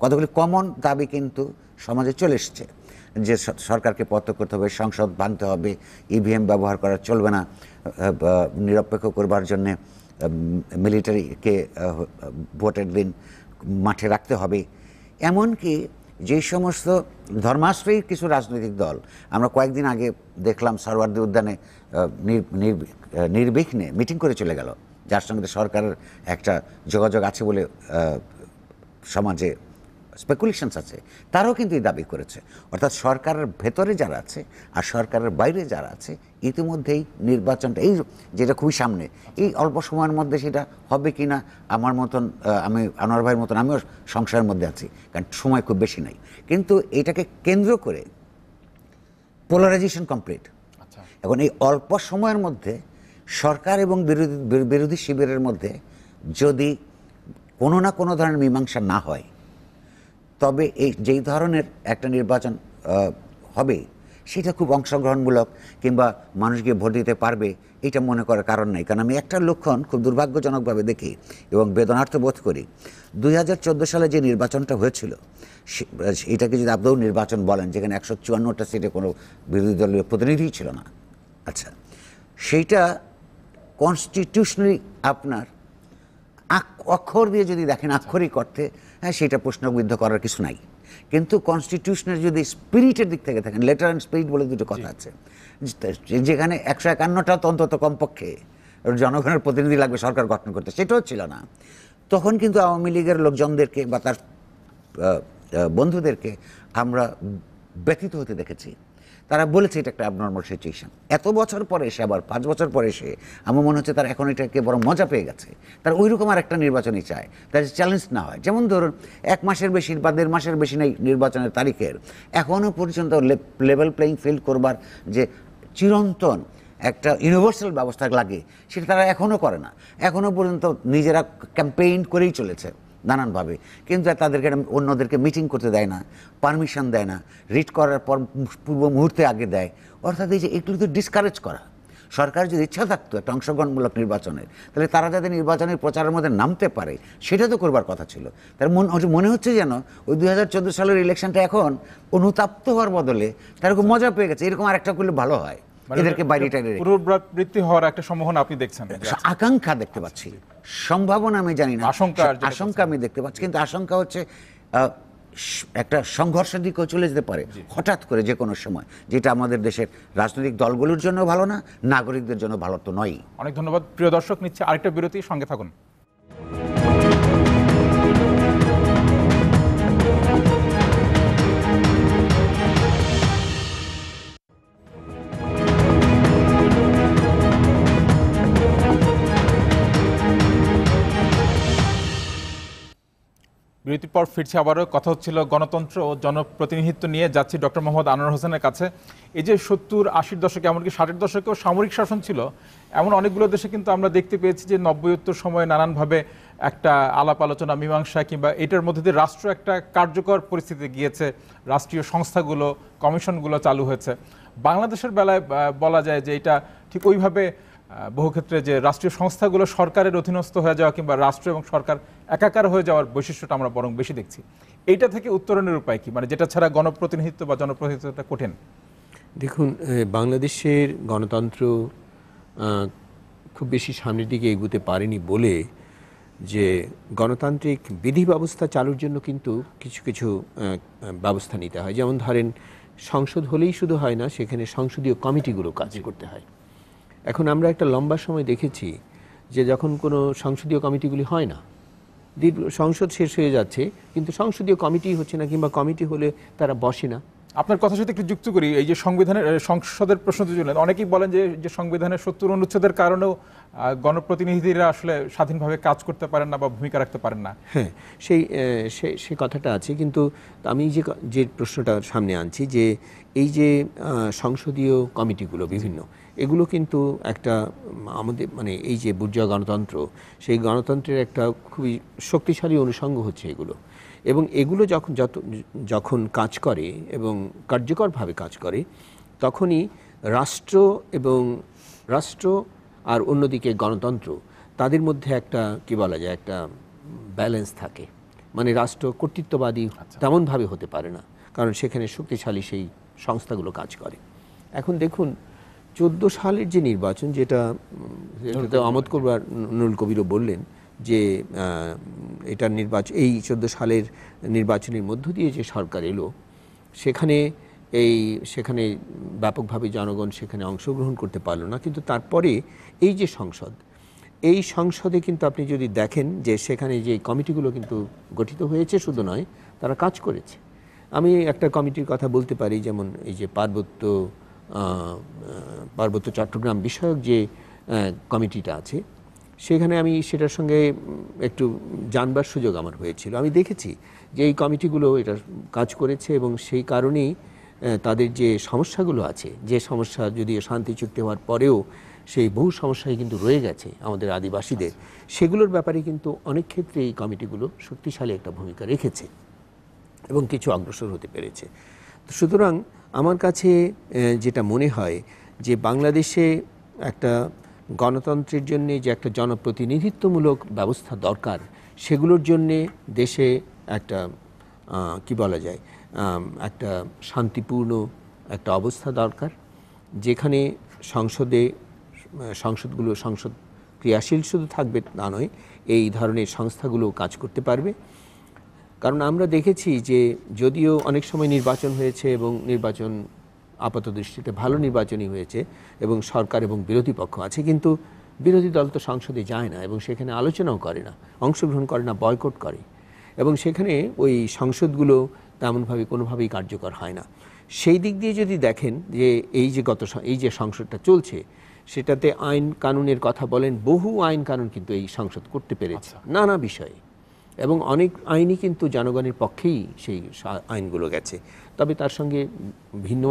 কতগুলি কমন দাবি কিন্তু সমাজে চলে এসছে যে সরকারকে পদত্যাগ করতে হবে সংসদ ভাঙতে হবে ইভিএম e ব্যবহার করা চলবে না নিরপেক্ষ করবার জন্যে মিলিটারিকে ভোটের দিন মাঠে রাখতে হবে এমনকি যে সমস্ত ধর্মাশ্রয়ী কিছু রাজনৈতিক দল আমরা কয়েকদিন আগে দেখলাম সারওয়ার্দী উদ্যানে নির্বিঘ্নে মিটিং করে চলে গেল যার সঙ্গে সরকারের একটা যোগাযোগ আছে বলে সমাজে স্পেকুলেশনস আছে তারাও কিন্তু এই দাবি করেছে অর্থাৎ সরকারের ভেতরে যারা আছে আর সরকারের বাইরে যারা আছে ইতিমধ্যেই নির্বাচনটা এই যেটা খুবই সামনে এই অল্প সময়ের মধ্যে সেটা হবে কি না আমার মতন আমি আনোয়ার ভাইয়ের মতন আমিও সংসারের মধ্যে আছি কারণ সময় খুব বেশি নাই কিন্তু এটাকে কেন্দ্র করে পোলারাইজেশন আচ্ছা। কমপ্লিট এখন এই অল্প সময়ের মধ্যে সরকার এবং বিরোধী বিরোধী শিবিরের মধ্যে যদি কোনো না কোনো ধরনের মীমাংসা না হয় তবে এই যেই ধরনের একটা নির্বাচন হবে সেটা খুব অংশগ্রহণমূলক কিংবা মানুষকে ভোট দিতে পারবে এটা মনে করার কারণ নাই কারণ আমি একটা লক্ষণ খুব দুর্ভাগ্যজনকভাবে দেখি এবং বেদনার্থ বোধ করি দুই সালে যে নির্বাচনটা হয়েছিল এটাকে যদি আদৌ নির্বাচন বলেন যেখানে একশো চুয়ান্নটা সিটে কোনো বিরোধী দলীয় প্রতিনিধিই ছিল না আচ্ছা সেইটা কনস্টিটিউশনালি আপনার আক অক্ষর দিয়ে যদি দেখেন আক্ষরিক অর্থে হ্যাঁ সেটা প্রশ্নবিদ্ধ করার কিছু নাই কিন্তু কনস্টিটিউশনের যদি স্পিরিটের দিক থেকে থাকেন লেটার অ্যান্ড স্পিরিট বলে দুটো কথা আছে যেখানে একশো একান্নটা অন্তত কমপক্ষে জনগণের প্রতিনিধি লাগবে সরকার গঠন করতে সেটাও ছিল না তখন কিন্তু আওয়ামী লীগের লোকজনদেরকে বা তার বন্ধুদেরকে আমরা ব্যথিত হতে দেখেছি তারা বলেছে এটা একটা অ্যাবনর্মাল সিচুয়েশন এত বছর পরে এসে আবার পাঁচ বছর পরে এসে আমার মনে হচ্ছে তার এখন এটাকে বড় মজা পেয়ে গেছে তার ওই রকম আর একটা নির্বাচনই চায় তার চ্যালেঞ্জ না হয় যেমন ধরুন এক মাসের বেশি বা দেড় মাসের বেশি নেই নির্বাচনের তারিখের এখনও পর্যন্ত লেভেল প্লেয়িং ফিল্ড করবার যে চিরন্তন একটা ইউনিভার্সাল ব্যবস্থা লাগে সেটা তারা এখনও করে না এখনও পর্যন্ত নিজেরা ক্যাম্পেইন করেই চলেছে নানানভাবে কিন্তু তাদেরকে অন্যদেরকে মিটিং করতে দেয় না পারমিশন দেয় না রিট করার পর পূর্ব মুহূর্তে আগে দেয় অর্থাৎ এই যে এগুলো তো ডিসকারেজ করা সরকার যদি ইচ্ছা থাকতো একটা অংশগ্রহণমূলক নির্বাচনের তাহলে তারা যাতে নির্বাচনের প্রচারের মধ্যে নামতে পারে সেটা তো করবার কথা ছিল তার মনে হচ্ছে যেন ওই দু সালের ইলেকশনটা এখন অনুতাপ্ত হওয়ার বদলে তারা খুব মজা পেয়ে গেছে এরকম আরেকটা করলে ভালো হয় মানে এদেরকে বাইরে টাইরে পুনরাবৃত্তি হওয়ার একটা সম্ভাবনা আপনি দেখছেন আকাঙ্ক্ষা দেখতে পাচ্ছি সম্ভাবনা আমি জানি না আশঙ্কা আশঙ্কা আমি দেখতে পাচ্ছি কিন্তু আশঙ্কা হচ্ছে একটা সংঘর্ষের দিকেও চলে যেতে পারে হঠাৎ করে যে কোনো সময় যেটা আমাদের দেশের রাজনৈতিক দলগুলোর জন্য ভালো না নাগরিকদের জন্য ভালো তো নয় অনেক ধন্যবাদ প্রিয় দর্শক নিচ্ছে আরেকটা বিরতি সঙ্গে থাকুন বিরতির পর ফিরছে আবারও কথা হচ্ছিল গণতন্ত্র ও জনপ্রতিনিধিত্ব নিয়ে যাচ্ছি ডক্টর মোহাম্মদ আনোয়ার হোসেনের কাছে এই যে সত্তর আশির দশকে এমনকি ষাটের দশকেও সামরিক শাসন ছিল এমন অনেকগুলো দেশে কিন্তু আমরা দেখতে পেয়েছি যে নব্বইত্তর সময়ে নানানভাবে একটা আলাপ আলোচনা মীমাংসা কিংবা এটার মধ্যে দিয়ে রাষ্ট্র একটা কার্যকর পরিস্থিতি গিয়েছে রাষ্ট্রীয় সংস্থাগুলো কমিশনগুলো চালু হয়েছে বাংলাদেশের বেলায় বলা যায় যে এটা ঠিক ওইভাবে বহু ক্ষেত্রে যে রাষ্ট্রীয় সংস্থাগুলো সরকারের অধীনস্থ হয়ে যাওয়া কিংবা রাষ্ট্র এবং সরকার একাকার হয়ে যাওয়ার বৈশিষ্ট্যটা আমরা বরং বেশি দেখছি এইটা থেকে উত্তরণের উপায় কি মানে যেটা ছাড়া গণপ্রতিনিধিত্ব বা জনপ্রতিনিধিত্বটা কঠিন দেখুন বাংলাদেশের গণতন্ত্র খুব বেশি সামনের দিকে এগুতে পারেনি বলে যে গণতান্ত্রিক বিধি ব্যবস্থা চালুর জন্য কিন্তু কিছু কিছু ব্যবস্থা নিতে হয় যেমন ধরেন সংসদ হলেই শুধু হয় না সেখানে সংসদীয় কমিটিগুলো কাজ করতে হয় এখন আমরা একটা লম্বা সময় দেখেছি যে যখন কোনো সংসদীয় কমিটিগুলি হয় না দীর্ঘ সংসদ শেষ হয়ে যাচ্ছে কিন্তু সংসদীয় কমিটি হচ্ছে না কিংবা কমিটি হলে তারা বসে না আপনার কথার সাথে একটু যুক্ত করি এই যে সংবিধানের সংসদের প্রশ্ন তুললেন অনেকেই বলেন যে যে সংবিধানের সত্তর অনুচ্ছেদের কারণেও গণপ্রতিনিধিরা আসলে স্বাধীনভাবে কাজ করতে পারেন না বা ভূমিকা রাখতে পারেন না হ্যাঁ সেই সে কথাটা আছে কিন্তু আমি যে যে প্রশ্নটা সামনে আনছি যে এই যে সংসদীয় কমিটিগুলো বিভিন্ন এগুলো কিন্তু একটা আমাদের মানে এই যে বুর্জা গণতন্ত্র সেই গণতন্ত্রের একটা খুবই শক্তিশালী অনুষঙ্গ হচ্ছে এগুলো এবং এগুলো যখন যত যখন কাজ করে এবং কার্যকরভাবে কাজ করে তখনই রাষ্ট্র এবং রাষ্ট্র আর অন্যদিকে গণতন্ত্র তাদের মধ্যে একটা কি বলা যায় একটা ব্যালেন্স থাকে মানে রাষ্ট্র কর্তৃত্ববাদী আচ্ছা। তেমনভাবে হতে পারে না কারণ সেখানে শক্তিশালী সেই সংস্থাগুলো কাজ করে এখন দেখুন চোদ্দো সালের যে নির্বাচন যেটা আমদ করবার নুরুল কবিরও বললেন যে এটা নির্বাচন এই চোদ্দ সালের নির্বাচনের মধ্য দিয়ে যে সরকার এলো সেখানে এই সেখানে ব্যাপকভাবে জনগণ সেখানে অংশগ্রহণ করতে পারলো না কিন্তু তারপরে এই যে সংসদ এই সংসদে কিন্তু আপনি যদি দেখেন যে সেখানে যে কমিটিগুলো কিন্তু গঠিত হয়েছে শুধু নয় তারা কাজ করেছে আমি একটা কমিটির কথা বলতে পারি যেমন এই যে পার্বত্য পার্বত্য চট্টগ্রাম বিষয়ক যে কমিটিটা আছে সেখানে আমি সেটার সঙ্গে একটু জানবার সুযোগ আমার হয়েছিল আমি দেখেছি যে এই কমিটিগুলো এটা কাজ করেছে এবং সেই কারণেই তাদের যে সমস্যাগুলো আছে যে সমস্যা যদিও শান্তি চুক্তি হওয়ার পরেও সেই বহু সমস্যায় কিন্তু রয়ে গেছে আমাদের আদিবাসীদের সেগুলোর ব্যাপারে কিন্তু অনেক ক্ষেত্রে এই কমিটিগুলো শক্তিশালী একটা ভূমিকা রেখেছে এবং কিছু অগ্রসর হতে পেরেছে সুতরাং আমার কাছে যেটা মনে হয় যে বাংলাদেশে একটা গণতন্ত্রের জন্যে যে একটা জনপ্রতিনিধিত্বমূলক ব্যবস্থা দরকার সেগুলোর জন্যে দেশে একটা কি বলা যায় একটা শান্তিপূর্ণ একটা অবস্থা দরকার যেখানে সংসদে সংসদগুলো সংসদ ক্রিয়াশীল শুধু থাকবে তা নয় এই ধরনের সংস্থাগুলো কাজ করতে পারবে কারণ আমরা দেখেছি যে যদিও অনেক সময় নির্বাচন হয়েছে এবং নির্বাচন আপাত দৃষ্টিতে ভালো নির্বাচনই হয়েছে এবং সরকার এবং বিরোধী পক্ষ আছে কিন্তু বিরোধী দল তো সংসদে যায় না এবং সেখানে আলোচনাও করে না অংশগ্রহণ করে না বয়কট করে এবং সেখানে ওই সংসদগুলো তেমনভাবে কোনোভাবেই কার্যকর হয় না সেই দিক দিয়ে যদি দেখেন যে এই যে গত এই যে সংসদটা চলছে সেটাতে আইন কানুনের কথা বলেন বহু আইন কানুন কিন্তু এই সংসদ করতে পেরেছে আচ্ছা। নানা বিষয়ে এবং অনেক আইনই কিন্তু জনগণের পক্ষেই সেই আইনগুলো গেছে তবে তার সঙ্গে ভিন্ন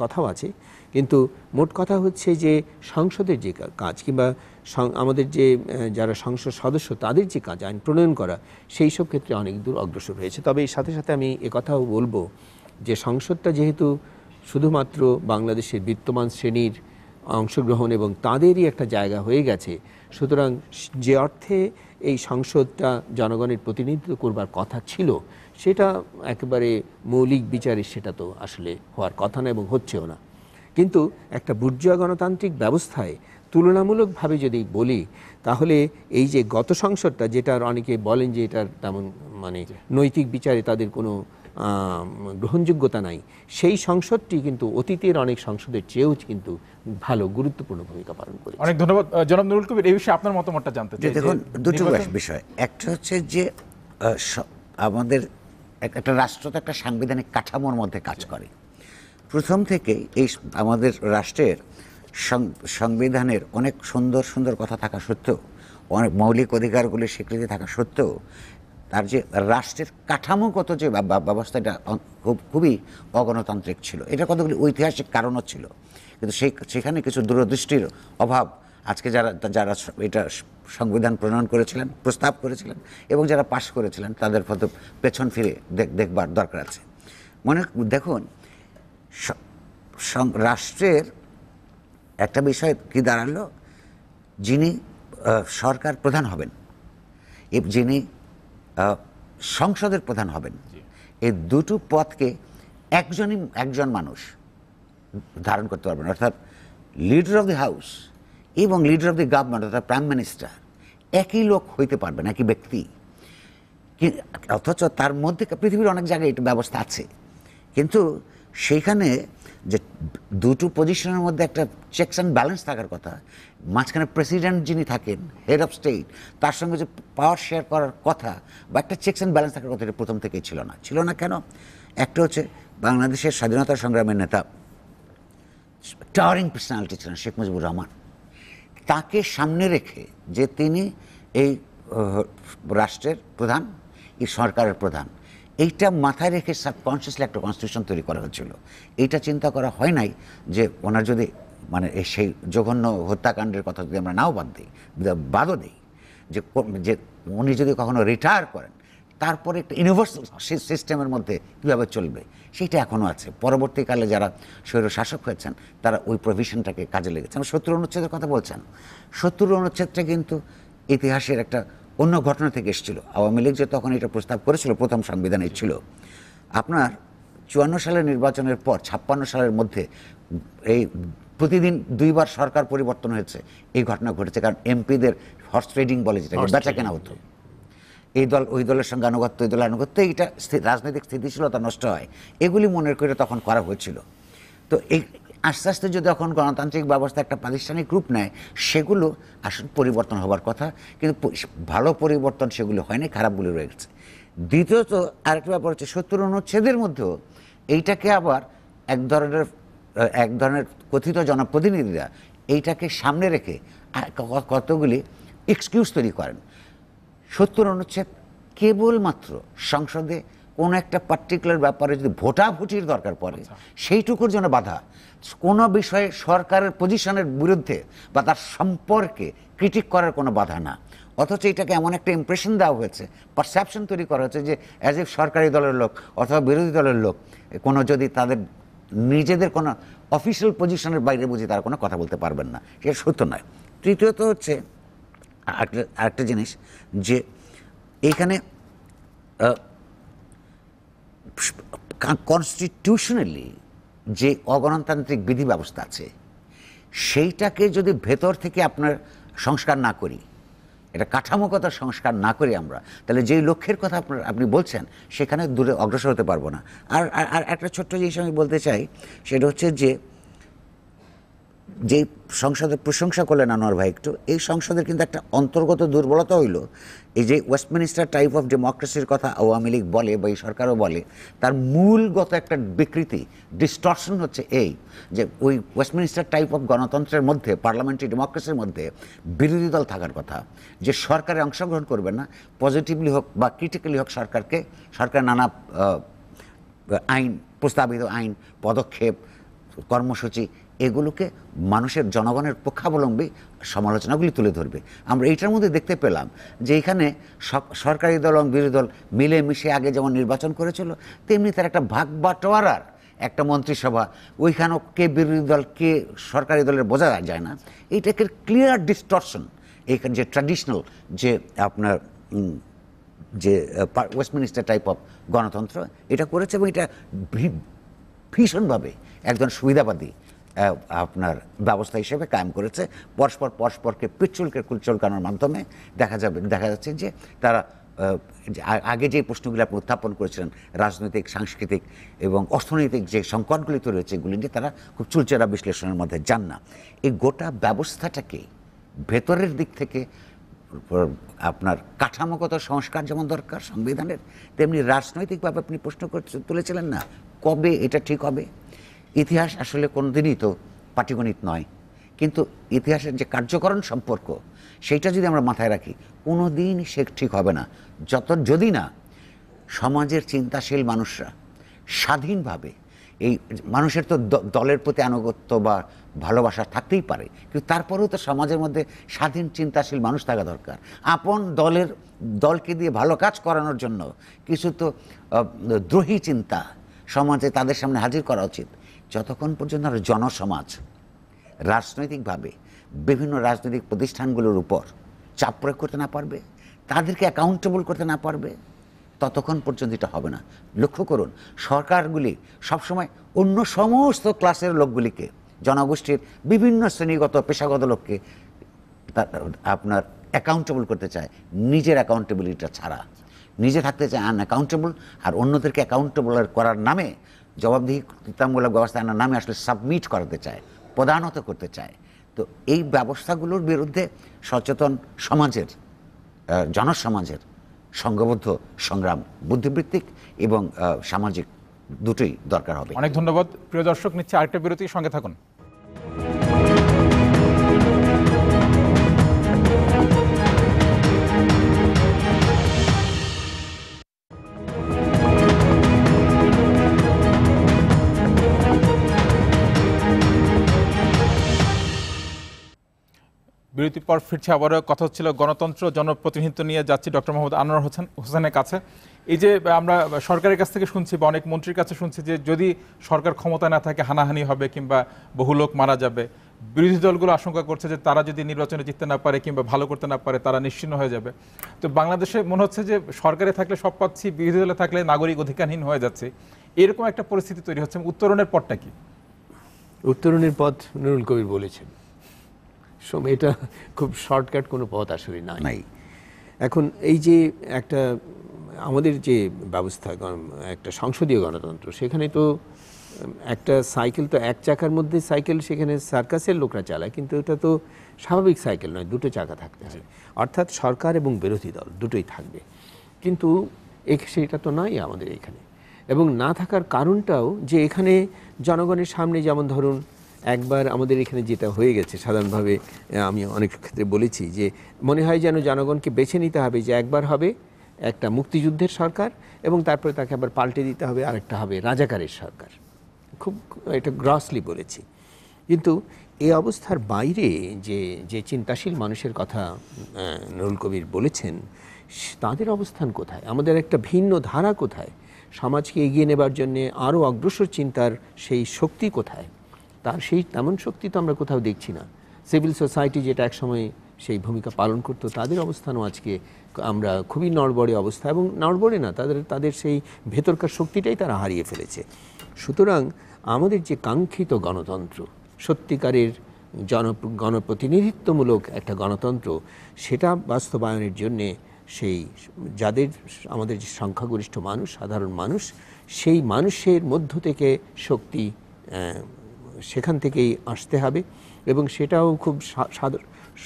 কথাও আছে কিন্তু মোট কথা হচ্ছে যে সংসদের যে কাজ কিংবা আমাদের যে যারা সংসদ সদস্য তাদের যে কাজ আইন প্রণয়ন করা সেই সব ক্ষেত্রে অনেক দূর অগ্রসর হয়েছে তবে এর সাথে সাথে আমি কথাও বলবো যে সংসদটা যেহেতু শুধুমাত্র বাংলাদেশের বিত্তমান শ্রেণীর অংশগ্রহণ এবং তাদেরই একটা জায়গা হয়ে গেছে সুতরাং যে অর্থে এই সংসদটা জনগণের প্রতিনিধিত্ব করবার কথা ছিল সেটা একেবারে মৌলিক বিচারে সেটা তো আসলে হওয়ার কথা না এবং হচ্ছেও না কিন্তু একটা বুর্জুয়া গণতান্ত্রিক ব্যবস্থায় তুলনামূলকভাবে যদি বলি তাহলে এই যে গত সংসদটা যেটা অনেকে বলেন যে এটার তেমন মানে নৈতিক বিচারে তাদের কোনো গ্রহণযোগ্যতা নাই সেই সংসদটি কিন্তু অতীতের অনেক সংসদের চেয়েও কিন্তু ভালো গুরুত্বপূর্ণ ভূমিকা পালন করে অনেক ধন্যবাদ জনাব নুরুল কবির এই বিষয়ে আপনার মতামতটা জানতে চাই দেখুন দুটো বিষয় একটা হচ্ছে যে আমাদের একটা রাষ্ট্র তো একটা সাংবিধানিক কাঠামোর মধ্যে কাজ করে প্রথম থেকে এই আমাদের রাষ্ট্রের সংবিধানের অনেক সুন্দর সুন্দর কথা থাকা সত্ত্বেও অনেক মৌলিক অধিকারগুলির স্বীকৃতি থাকা সত্ত্বেও তার যে রাষ্ট্রের কাঠামোগত যে ব্যবস্থা এটা খুব খুবই অগণতান্ত্রিক ছিল এটা কতগুলি ঐতিহাসিক কারণও ছিল কিন্তু সেই সেখানে কিছু দূরদৃষ্টির অভাব আজকে যারা যারা এটা সংবিধান প্রণয়ন করেছিলেন প্রস্তাব করেছিলেন এবং যারা পাশ করেছিলেন তাদের হয়তো পেছন ফিরে দেখবার দরকার আছে মনে দেখুন রাষ্ট্রের একটা বিষয় কি দাঁড়ালো যিনি সরকার প্রধান হবেন যিনি সংসদের প্রধান হবেন এই দুটো পদকে একজনই একজন মানুষ ধারণ করতে পারবেন অর্থাৎ লিডার অফ দি হাউস এবং লিডার অফ দি গভর্নমেন্ট অর্থাৎ প্রাইম মিনিস্টার একই লোক হইতে পারবেন একই ব্যক্তি অথচ তার মধ্যে পৃথিবীর অনেক জায়গায় এটা ব্যবস্থা আছে কিন্তু সেইখানে যে দুটো পজিশনের মধ্যে একটা চেকস অ্যান্ড ব্যালেন্স থাকার কথা মাঝখানে প্রেসিডেন্ট যিনি থাকেন হেড অফ স্টেট তার সঙ্গে যে পাওয়ার শেয়ার করার কথা বা একটা চেকস অ্যান্ড ব্যালেন্স থাকার কথা এটা প্রথম থেকেই ছিল না ছিল না কেন একটা হচ্ছে বাংলাদেশের স্বাধীনতা সংগ্রামের নেতা টাওয়ারিং পার্সোনালিটি ছিলেন শেখ মুজিবুর রহমান তাকে সামনে রেখে যে তিনি এই রাষ্ট্রের প্রধান এই সরকারের প্রধান এইটা মাথায় রেখে সাবকনসিয়াসলি একটা কনস্টিটিউশন তৈরি করা হয়েছিল এইটা চিন্তা করা হয় নাই যে ওনার যদি মানে সেই জঘন্য হত্যাকাণ্ডের কথা যদি আমরা নাও বাদ দিই বাদও দিই যে যে উনি যদি কখনো রিটায়ার করেন তারপরে একটা ইউনিভার্সাল সিস্টেমের মধ্যে কীভাবে চলবে সেটা এখনও আছে পরবর্তীকালে যারা শৈর শাসক হয়েছেন তারা ওই প্রভিশনটাকে কাজে লেগেছেন শত্রু অনুচ্ছেদের কথা বলছেন শত্রু অনুচ্ছেদটা কিন্তু ইতিহাসের একটা অন্য ঘটনা থেকে এসেছিল আওয়ামী লীগ যে তখন এটা প্রস্তাব করেছিল প্রথম সংবিধানে ছিল আপনার চুয়ান্ন সালের নির্বাচনের পর ছাপ্পান্ন সালের মধ্যে এই প্রতিদিন দুইবার সরকার পরিবর্তন হয়েছে এই ঘটনা ঘটেছে কারণ এমপিদের হর্স ট্রেডিং বলে যেটা বেচা কেনা হতো এই দল ওই দলের সঙ্গে আনুগত্য ওই দলের আনুগত্য এইটা রাজনৈতিক স্থিতিশীলতা নষ্ট হয় এগুলি মনে করে তখন করা হয়েছিল তো এই আস্তে আস্তে যদি এখন গণতান্ত্রিক ব্যবস্থা একটা প্রাতিষ্ঠানিক রূপ নেয় সেগুলো আসলে পরিবর্তন হবার কথা কিন্তু ভালো পরিবর্তন সেগুলো হয়নি খারাপগুলো রয়েছে দ্বিতীয়ত আরেকটা ব্যাপার হচ্ছে সত্তর অনুচ্ছেদের মধ্যেও এইটাকে আবার এক ধরনের এক ধরনের কথিত জনপ্রতিনিধিরা এইটাকে সামনে রেখে কতগুলি এক্সকিউজ তৈরি করেন সত্তর অনুচ্ছেদ কেবলমাত্র সংসদে কোনো একটা পার্টিকুলার ব্যাপারে যদি ভোটাভুটির দরকার পড়ে আচ্ছা। সেইটুকুর জন্য বাধা কোনো বিষয়ে সরকারের পজিশনের বিরুদ্ধে বা তার সম্পর্কে ক্রিটিক করার কোনো বাধা না অথচ এটাকে এমন একটা ইমপ্রেশন দেওয়া হয়েছে পারসেপশন তৈরি করা হয়েছে যে অ্যাজ এ সরকারি দলের লোক অথবা বিরোধী দলের লোক কোনো যদি তাদের নিজেদের কোনো অফিসিয়াল পজিশনের বাইরে বুঝি তারা কোনো কথা বলতে পারবেন না সেটা সত্য নয় তৃতীয়ত হচ্ছে আরেকটা জিনিস যে এখানে কনস্টিটিউশনালি যে অগণতান্ত্রিক বিধি ব্যবস্থা আছে সেইটাকে যদি ভেতর থেকে আপনার সংস্কার না করি এটা কাঠামোগত সংস্কার না করি আমরা তাহলে যেই লক্ষ্যের কথা আপনার আপনি বলছেন সেখানে দূরে অগ্রসর হতে পারবো না আর আর একটা ছোট্ট জিনিস আমি বলতে চাই সেটা হচ্ছে যে যে সংসদের প্রশংসা করলেন আনোয়ার ভাই একটু এই সংসদের কিন্তু একটা অন্তর্গত দুর্বলতা হইল এই যে ওয়েস্টমিনিস্টার টাইপ অফ ডেমোক্রেসির কথা আওয়ামী লীগ বলে বা এই সরকারও বলে তার মূলগত একটা বিকৃতি ডিস্টর্শন হচ্ছে এই যে ওই ওয়েস্টমিনিস্টার টাইপ অফ গণতন্ত্রের মধ্যে পার্লামেন্টারি ডেমোক্রেসির মধ্যে বিরোধী দল থাকার কথা যে সরকারে অংশগ্রহণ করবে না পজিটিভলি হোক বা ক্রিটিক্যালি হোক সরকারকে সরকার নানা আইন প্রস্তাবিত আইন পদক্ষেপ কর্মসূচি এগুলোকে মানুষের জনগণের পক্ষাবলম্বী সমালোচনাগুলি তুলে ধরবে আমরা এইটার মধ্যে দেখতে পেলাম যে এখানে সরকারি দল এবং বিরোধী দল মিলেমিশে আগে যেমন নির্বাচন করেছিল তেমনি তার একটা ভাগ বাটোয়ারার একটা মন্ত্রিসভা ওইখানেও কে বিরোধী দল কে সরকারি দলের বোঝা যায় না এইটাকে ক্লিয়ার ডিস্টরশন এইখানে যে ট্র্যাডিশনাল যে আপনার যে ওয়েস্টমিনিস্টার টাইপ অফ গণতন্ত্র এটা করেছে এবং এটা ভীষণভাবে একজন সুবিধাবাদী আপনার ব্যবস্থা হিসেবে কায়েম করেছে পরস্পর পরস্পরকে পিচ্ছুলকে কুলচলকানোর মাধ্যমে দেখা যাবে দেখা যাচ্ছে যে তারা আগে যে প্রশ্নগুলি আপনি উত্থাপন করেছিলেন রাজনৈতিক সাংস্কৃতিক এবং অর্থনৈতিক যে সংকটগুলি তো রয়েছে এগুলি নিয়ে তারা খুব চুলচেরা বিশ্লেষণের মধ্যে যান না এই গোটা ব্যবস্থাটাকে ভেতরের দিক থেকে আপনার কাঠামোগত সংস্কার যেমন দরকার সংবিধানের তেমনি রাজনৈতিকভাবে আপনি প্রশ্ন করে তুলেছিলেন না কবে এটা ঠিক হবে ইতিহাস আসলে কোনো দিনই তো পাটিগণিত নয় কিন্তু ইতিহাসের যে কার্যকরণ সম্পর্ক সেইটা যদি আমরা মাথায় রাখি কোনো দিন সে ঠিক হবে না যত যদি না সমাজের চিন্তাশীল মানুষরা স্বাধীনভাবে এই মানুষের তো দলের প্রতি আনুগত্য বা ভালোবাসা থাকতেই পারে কিন্তু তারপরেও তো সমাজের মধ্যে স্বাধীন চিন্তাশীল মানুষ থাকা দরকার আপন দলের দলকে দিয়ে ভালো কাজ করানোর জন্য কিছু তো দ্রোহী চিন্তা সমাজে তাদের সামনে হাজির করা উচিত যতক্ষণ পর্যন্ত আমরা জনসমাজ রাজনৈতিকভাবে বিভিন্ন রাজনৈতিক প্রতিষ্ঠানগুলোর উপর চাপ প্রয়োগ করতে না পারবে তাদেরকে অ্যাকাউন্টেবল করতে না পারবে ততক্ষণ পর্যন্ত এটা হবে না লক্ষ্য করুন সরকারগুলি সবসময় অন্য সমস্ত ক্লাসের লোকগুলিকে জনগোষ্ঠীর বিভিন্ন শ্রেণীগত পেশাগত লোককে আপনার অ্যাকাউন্টেবল করতে চায় নিজের অ্যাকাউন্টেবিলিটা ছাড়া নিজে থাকতে চায় আনঅ্যাকাউন্টেবল আর অন্যদেরকে অ্যাকাউন্টেবল করার নামে জবাবদিহিতামূলক আনার নামে আসলে সাবমিট করাতে চায় প্রধানত করতে চায় তো এই ব্যবস্থাগুলোর বিরুদ্ধে সচেতন সমাজের জনসমাজের সংঘবদ্ধ সংগ্রাম বুদ্ধিবৃত্তিক এবং সামাজিক দুটোই দরকার হবে অনেক ধন্যবাদ প্রিয় দর্শক নিচ্ছে আরেকটা বিরতির সঙ্গে থাকুন বিরতির পর ফিরছে আবারও কথা হচ্ছিল গণতন্ত্র জনপ্রতিনিধিত্ব নিয়ে যাচ্ছি ডক্টর মোহাম্মদ আনোয়ার হোসেন হোসেনের কাছে এই যে আমরা সরকারের কাছ থেকে শুনছি বা অনেক মন্ত্রীর কাছে শুনছি যে যদি সরকার ক্ষমতা না থাকে হানাহানি হবে কিংবা বহু লোক মারা যাবে বিরোধী দলগুলো আশঙ্কা করছে যে তারা যদি নির্বাচনে জিততে না পারে কিংবা ভালো করতে না পারে তারা নিশ্চিন্ন হয়ে যাবে তো বাংলাদেশে মনে হচ্ছে যে সরকারে থাকলে সব পাচ্ছি বিরোধী দলে থাকলে নাগরিক অধিকারহীন হয়ে যাচ্ছে এরকম একটা পরিস্থিতি তৈরি হচ্ছে উত্তরণের পথটা কি উত্তরণের পথ নুরুল কবির বলেছেন সময় এটা খুব শর্টকাট কোনো পথ আসলে নাই নাই এখন এই যে একটা আমাদের যে ব্যবস্থা একটা সংসদীয় গণতন্ত্র সেখানে তো একটা সাইকেল তো এক চাকার মধ্যে সাইকেল সেখানে সার্কাসের লোকরা চালায় কিন্তু এটা তো স্বাভাবিক সাইকেল নয় দুটো চাকা থাকতে হবে অর্থাৎ সরকার এবং বিরোধী দল দুটোই থাকবে কিন্তু সেটা তো নয় আমাদের এখানে এবং না থাকার কারণটাও যে এখানে জনগণের সামনে যেমন ধরুন একবার আমাদের এখানে যেটা হয়ে গেছে সাধারণভাবে আমি অনেক ক্ষেত্রে বলেছি যে মনে হয় যেন জনগণকে বেছে নিতে হবে যে একবার হবে একটা মুক্তিযুদ্ধের সরকার এবং তারপরে তাকে আবার পাল্টে দিতে হবে আরেকটা হবে রাজাকারের সরকার খুব এটা গ্রসলি বলেছি কিন্তু এই অবস্থার বাইরে যে যে চিন্তাশীল মানুষের কথা নুরুল কবির বলেছেন তাদের অবস্থান কোথায় আমাদের একটা ভিন্ন ধারা কোথায় সমাজকে এগিয়ে নেবার জন্যে আরও অগ্রসর চিন্তার সেই শক্তি কোথায় তার সেই তেমন শক্তি তো আমরা কোথাও দেখছি না সিভিল সোসাইটি যেটা একসময় সেই ভূমিকা পালন করত তাদের অবস্থানও আজকে আমরা খুবই নড়বড়ে অবস্থা এবং নড়বড়ে না তাদের তাদের সেই ভেতরকার শক্তিটাই তারা হারিয়ে ফেলেছে সুতরাং আমাদের যে কাঙ্ক্ষিত গণতন্ত্র সত্যিকারের জন গণপ্রতিনিধিত্বমূলক একটা গণতন্ত্র সেটা বাস্তবায়নের জন্যে সেই যাদের আমাদের যে সংখ্যাগরিষ্ঠ মানুষ সাধারণ মানুষ সেই মানুষের মধ্য থেকে শক্তি সেখান থেকেই আসতে হবে এবং সেটাও খুব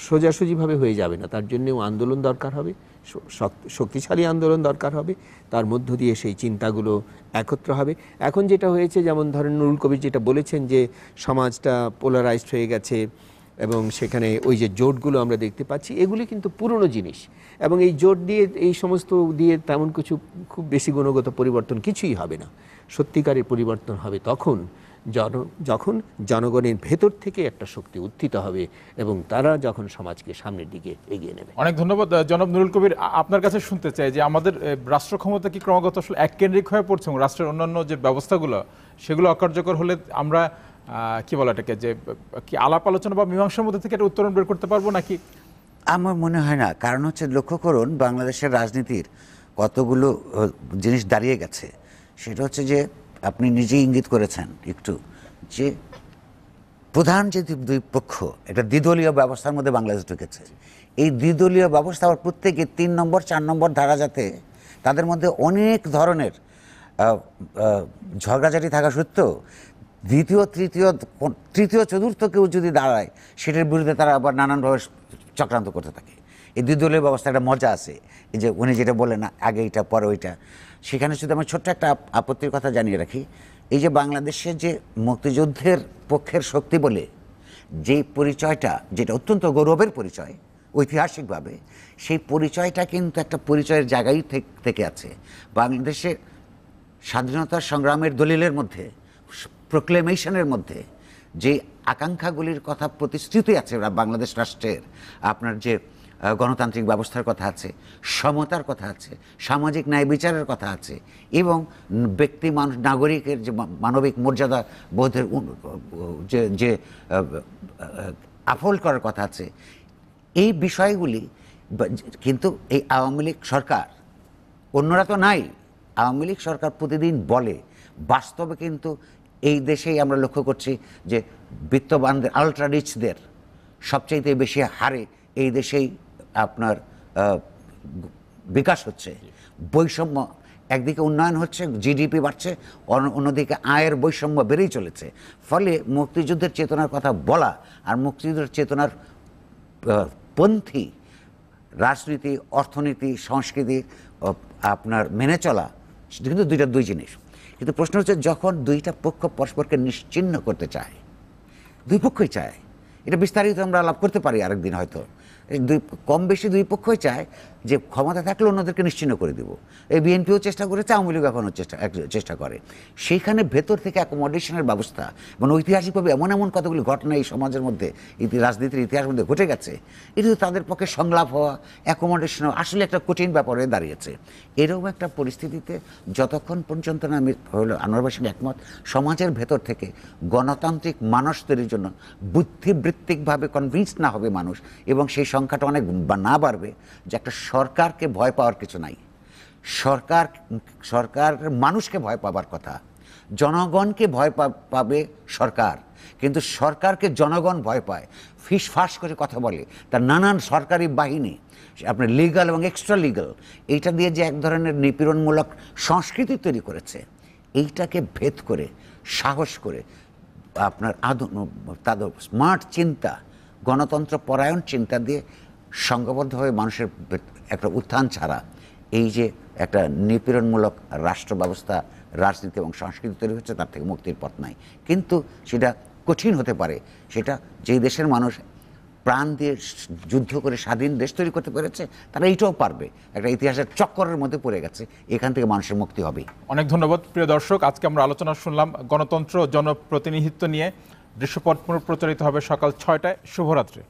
সোজাসুজিভাবে হয়ে যাবে না তার জন্যেও আন্দোলন দরকার হবে শক্তিশালী আন্দোলন দরকার হবে তার মধ্য দিয়ে সেই চিন্তাগুলো একত্র হবে এখন যেটা হয়েছে যেমন ধরেন নুরুল কবির যেটা বলেছেন যে সমাজটা পোলারাইজড হয়ে গেছে এবং সেখানে ওই যে জোটগুলো আমরা দেখতে পাচ্ছি এগুলি কিন্তু পুরনো জিনিস এবং এই জোট দিয়ে এই সমস্ত দিয়ে তেমন কিছু খুব বেশি গুণগত পরিবর্তন কিছুই হবে না সত্যিকারের পরিবর্তন হবে তখন জন যখন জনগণের ভেতর থেকে একটা শক্তি উত্থিত হবে এবং তারা যখন সমাজকে সামনের দিকে এগিয়ে নেবে অনেক ধন্যবাদ জনব নুরুল কবির আপনার কাছে শুনতে চাই যে আমাদের রাষ্ট্র ক্ষমতা কি ক্রমাগত আসলে এককেন্দ্রিক হয়ে পড়ছে এবং রাষ্ট্রের অন্যান্য যে ব্যবস্থাগুলো সেগুলো অকার্যকর হলে আমরা কি বলা এটাকে যে কি আলাপ আলোচনা বা মীমাংসার মধ্যে থেকে একটা উত্তরণ বের করতে পারবো নাকি আমার মনে হয় না কারণ হচ্ছে লক্ষ্য করুন বাংলাদেশের রাজনীতির কতগুলো জিনিস দাঁড়িয়ে গেছে সেটা হচ্ছে যে আপনি নিজেই ইঙ্গিত করেছেন একটু যে প্রধান যে দুই পক্ষ এটা দ্বিদলীয় ব্যবস্থার মধ্যে বাংলাদেশ ঢুকেছে এই দ্বিদলীয় ব্যবস্থা প্রত্যেকে তিন নম্বর চার নম্বর ধারা যাতে তাদের মধ্যে অনেক ধরনের ঝগড়াঝাটি থাকা সত্ত্বেও দ্বিতীয় তৃতীয় তৃতীয় চতুর্থ কেউ যদি দাঁড়ায় সেটার বিরুদ্ধে তারা আবার নানানভাবে চক্রান্ত করতে থাকে এই দ্বিদলীয় ব্যবস্থা একটা মজা আছে এই যে উনি যেটা বলেন আগে এটা পরে ওইটা সেখানে শুধু আমার ছোট্ট একটা আপত্তির কথা জানিয়ে রাখি এই যে বাংলাদেশে যে মুক্তিযুদ্ধের পক্ষের শক্তি বলে যে পরিচয়টা যেটা অত্যন্ত গৌরবের পরিচয় ঐতিহাসিকভাবে সেই পরিচয়টা কিন্তু একটা পরিচয়ের জায়গায় থেকে আছে বাংলাদেশে স্বাধীনতা সংগ্রামের দলিলের মধ্যে প্রোক্লেমেশনের মধ্যে যে আকাঙ্ক্ষাগুলির কথা প্রতিশ্রুতি আছে বাংলাদেশ রাষ্ট্রের আপনার যে গণতান্ত্রিক ব্যবস্থার কথা আছে সমতার কথা আছে সামাজিক ন্যায় বিচারের কথা আছে এবং ব্যক্তি মানুষ নাগরিকের যে মানবিক মর্যাদা বোধের যে যে আফল করার কথা আছে এই বিষয়গুলি কিন্তু এই আওয়ামী লীগ সরকার অন্যরা তো নাই আওয়ামী লীগ সরকার প্রতিদিন বলে বাস্তবে কিন্তু এই দেশেই আমরা লক্ষ্য করছি যে বিত্তবানদের আলট্রা রিচদের সবচাইতে বেশি হারে এই দেশেই আপনার বিকাশ হচ্ছে বৈষম্য একদিকে উন্নয়ন হচ্ছে জিডিপি বাড়ছে অন্যদিকে আয়ের বৈষম্য বেড়েই চলেছে ফলে মুক্তিযুদ্ধের চেতনার কথা বলা আর মুক্তিযুদ্ধের চেতনার পন্থী রাজনীতি অর্থনীতি সংস্কৃতি আপনার মেনে চলা কিন্তু দুইটা দুই জিনিস কিন্তু প্রশ্ন হচ্ছে যখন দুইটা পক্ষ পরস্পরকে নিশ্চিন্ন করতে চায় দুই পক্ষই চায় এটা বিস্তারিত আমরা লাভ করতে পারি আরেকদিন হয়তো দুই কম বেশি দুই পক্ষই চায় যে ক্ষমতা থাকলে অন্যদেরকে নিশ্চিন্ন করে দেবো এই বিএনপিও চেষ্টা করেছে আওয়ামী লীগ এখনও চেষ্টা চেষ্টা করে সেইখানে ভেতর থেকে অ্যাকোমোডেশনের ব্যবস্থা মানে ঐতিহাসিকভাবে এমন এমন কতগুলি ঘটনা এই সমাজের মধ্যে ইতি রাজনীতির ইতিহাস মধ্যে ঘটে গেছে এটা তাদের পক্ষে সংলাপ হওয়া অ্যাকোমোডেশন আসলে একটা কঠিন ব্যাপারে দাঁড়িয়েছে এরকম একটা পরিস্থিতিতে যতক্ষণ পর্যন্ত না আমি হলো আনোয়ারবাসীর একমত সমাজের ভেতর থেকে গণতান্ত্রিক মানুষদের তৈরির জন্য বুদ্ধিবৃত্তিকভাবে কনভিন্স না হবে মানুষ এবং সেই সংখ্যাটা অনেক না বাড়বে যে একটা সরকারকে ভয় পাওয়ার কিছু নাই সরকার সরকার মানুষকে ভয় পাবার কথা জনগণকে ভয় পাবে সরকার কিন্তু সরকারকে জনগণ ভয় পায় ফিস ফাঁস করে কথা বলে তার নানান সরকারি বাহিনী আপনার লিগাল এবং এক্সট্রা লিগাল এইটা দিয়ে যে এক ধরনের নিপীড়নমূলক সংস্কৃতি তৈরি করেছে এইটাকে ভেদ করে সাহস করে আপনার আধুনিক তাদের স্মার্ট চিন্তা গণতন্ত্র পরায়ণ চিন্তা দিয়ে সংঘবদ্ধ হয়ে মানুষের একটা উত্থান ছাড়া এই যে একটা নিপীড়নমূলক রাষ্ট্র ব্যবস্থা রাজনীতি এবং সংস্কৃতি তৈরি হচ্ছে তার থেকে মুক্তির পথ নাই কিন্তু সেটা কঠিন হতে পারে সেটা যেই দেশের মানুষ প্রাণ দিয়ে যুদ্ধ করে স্বাধীন দেশ তৈরি করতে পেরেছে তারা এইটাও পারবে একটা ইতিহাসের চক্করের মধ্যে পড়ে গেছে এখান থেকে মানুষের মুক্তি হবে অনেক ধন্যবাদ প্রিয় দর্শক আজকে আমরা আলোচনা শুনলাম গণতন্ত্র জনপ্রতিনিধিত্ব নিয়ে দৃশ্যপট প্রচারিত হবে সকাল ছয়টায় শুভরাত্রি